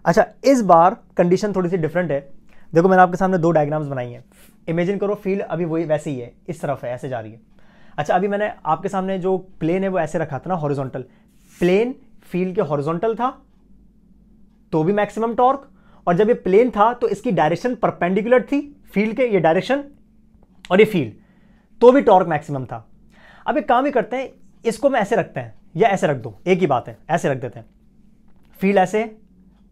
अच्छा इस बार कंडीशन थोड़ी सी डिफरेंट है देखो मैंने आपके सामने दो डायग्राम्स बनाई हैं इमेजिन करो फील्ड अभी वही वैसे ही है इस तरफ है ऐसे जा रही है अच्छा अभी मैंने आपके सामने जो प्लेन है वो ऐसे रखा था ना हॉरिजॉन्टल प्लेन फील्ड के हॉरिजॉन्टल था तो भी मैक्सिमम टॉर्क और जब ये प्लेन था तो इसकी डायरेक्शन परपेंडिकुलर थी फील्ड के ये डायरेक्शन और ये फील्ड तो भी टॉर्क मैक्सिमम था अब एक काम ही करते हैं इसको मैं ऐसे रखते हैं या ऐसे रख दो एक ही बात है ऐसे रख देते हैं फील्ड ऐसे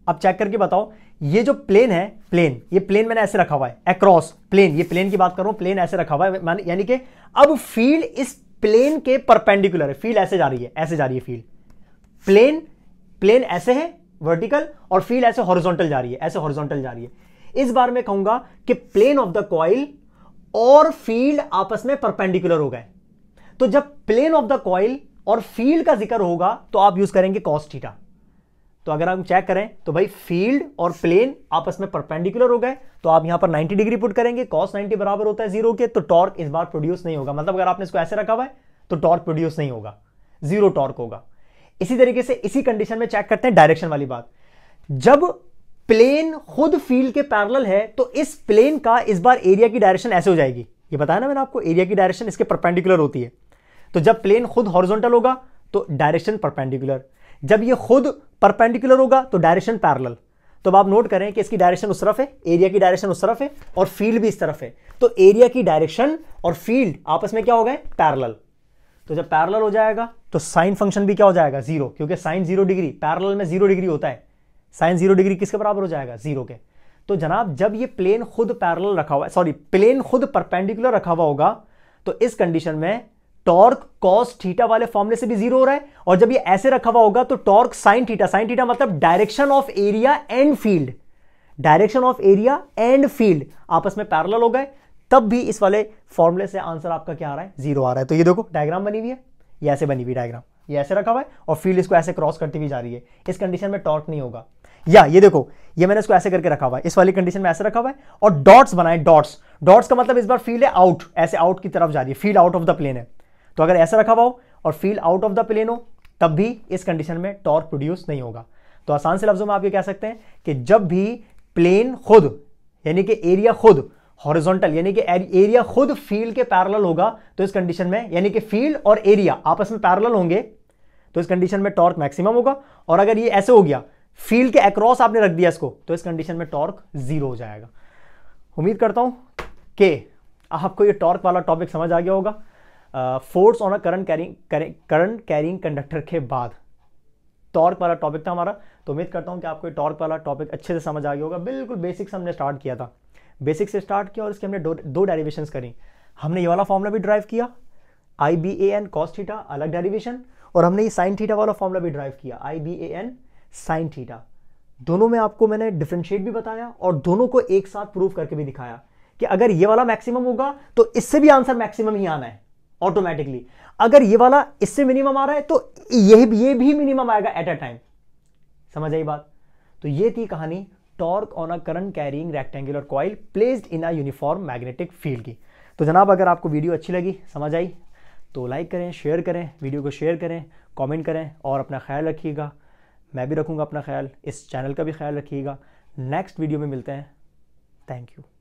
अब चेक करके बताओ ये जो प्लेन है प्लेन ये प्लेन मैंने ऐसे रखा हुआ है अक्रॉस प्लेन ये प्लेन की बात कर रहा हूँ प्लेन ऐसे रखा हुआ है मैंने यानी कि अब फील्ड इस प्लेन के परपेंडिकुलर है फील्ड ऐसे जा रही है ऐसे जा रही है फील्ड प्लेन प्लेन ऐसे है वर्टिकल और फील्ड ऐसे हॉरिजॉन्टल जा रही है ऐसे हॉरिजॉन्टल जा रही है इस बार मैं कहूंगा कि प्लेन ऑफ द कॉइल और फील्ड आपस में परपेंडिकुलर हो गए तो जब प्लेन ऑफ द कॉइल और फील्ड का जिक्र होगा तो आप यूज करेंगे कॉस्ट थीटा तो अगर हम चेक करें तो भाई फील्ड और प्लेन आपस में परपेंडिकुलर हो गए तो आप यहां पर 90 डिग्री पुट करेंगे कॉस 90 बराबर होता है जीरो के तो टॉर्क इस बार प्रोड्यूस नहीं होगा मतलब अगर आपने इसको ऐसे रखा हुआ है तो टॉर्क प्रोड्यूस नहीं होगा जीरो टॉर्क होगा इसी तरीके से इसी कंडीशन में चेक करते हैं डायरेक्शन वाली बात जब प्लेन खुद फील्ड के पैरल है तो इस प्लेन का इस बार एरिया की डायरेक्शन ऐसे हो जाएगी ये बताया ना मैंने आपको एरिया की डायरेक्शन इसके परपेंडिकुलर होती है तो जब प्लेन खुद हॉरिजॉन्टल होगा तो डायरेक्शन परपेंडिकुलर जब ये खुद परपेंडिकुलर होगा तो डायरेक्शन पैरल तो आप नोट करें कि इसकी डायरेक्शन उस तरफ है एरिया की डायरेक्शन उस तरफ है और फील्ड भी इस तरफ है तो एरिया की डायरेक्शन और फील्ड आपस में क्या हो गए पैरल तो जब पैरल हो जाएगा तो साइन फंक्शन भी क्या हो जाएगा जीरो क्योंकि साइन जीरो डिग्री पैरल में जीरो डिग्री होता है साइन जीरो डिग्री किसके बराबर हो जाएगा जीरो के तो जनाब जब ये प्लेन खुद पैरल रखा हुआ है सॉरी प्लेन खुद परपेंडिकुलर रखा हुआ होगा तो इस कंडीशन में टॉर्क कॉस थीटा वाले फॉर्मुले से भी जीरो हो रहा है और जब ये ऐसे रखा हुआ होगा तो torque sine theta sine theta मतलब direction of area and field direction of area and field आपस में पैरल हो गए तब भी इस वाले फॉर्मुले से आंसर आपका क्या आ रहा है जीरो आ रहा है तो ये देखो डायग्राम बनी हुई है ये ऐसे बनी हुई डायग्राम ये ऐसे रखा हुआ है और फील्ड इसको ऐसे क्रॉस करती हुई जा रही है इस कंडीशन में टॉर्क नहीं होगा या ये देखो ये मैंने इसको ऐसे करके रखा हुआ है इस वाली कंडीशन में ऐसे रखा हुआ है और डॉट्स बनाए डॉट्स डॉट्स का मतलब इस बार फील्ड है आउट ऐसे आउट की तरफ जा रही है field out of the plane है तो अगर ऐसा रखा हुआ हो और field out of the plane हो तब भी इस कंडीशन में टॉर्क प्रोड्यूस नहीं होगा तो आसान से लफ्जों में आप ये कह सकते हैं कि जब भी प्लेन खुद यानी कि एरिया खुद हॉरिजॉन्टल यानी कि एरिया खुद फील्ड के पैरेलल होगा तो इस कंडीशन में यानी कि फील्ड और एरिया आपस में पैरेलल होंगे तो इस कंडीशन में टॉर्क मैक्सिमम होगा और अगर ये ऐसे हो गया फील्ड के अक्रॉस आपने रख दिया इसको तो इस कंडीशन में टॉर्क जीरो हो जाएगा उम्मीद करता हूं कि आपको ये टॉर्क वाला टॉपिक समझ आ गया होगा force on a current carrying current carrying conductor के बाद टॉर्क वाला टॉपिक था हमारा तो उम्मीद करता हूं कि आपको ये टॉर्क वाला टॉपिक अच्छे से समझ आ गया होगा बिल्कुल बेसिक से हमने स्टार्ट किया था बेसिक से स्टार्ट किया और इसके हमने दो, डेरिवेशन करी हमने ये वाला फॉर्मला भी ड्राइव किया I B A N cos theta अलग डेरिवेशन और हमने ये साइन थीटा वाला फॉर्मला भी ड्राइव किया I B A N sine theta दोनों में आपको मैंने डिफ्रेंशिएट भी बताया और दोनों को एक साथ प्रूव करके भी दिखाया कि अगर ये वाला मैक्सिमम होगा तो इससे भी आंसर मैक्सिमम ही आना है ऑटोमेटिकली अगर ये वाला इससे मिनिमम आ रहा है तो ये भी ये भी मिनिमम आएगा एट अ टाइम समझ आई बात तो ये थी कहानी torque on a current carrying rectangular coil placed in a uniform magnetic field की तो जनाब अगर आपको वीडियो अच्छी लगी समझ आई तो लाइक करें शेयर करें वीडियो को शेयर करें कमेंट करें और अपना ख्याल रखिएगा मैं भी रखूँगा अपना ख्याल इस चैनल का भी ख्याल रखिएगा नेक्स्ट वीडियो में मिलते हैं थैंक यू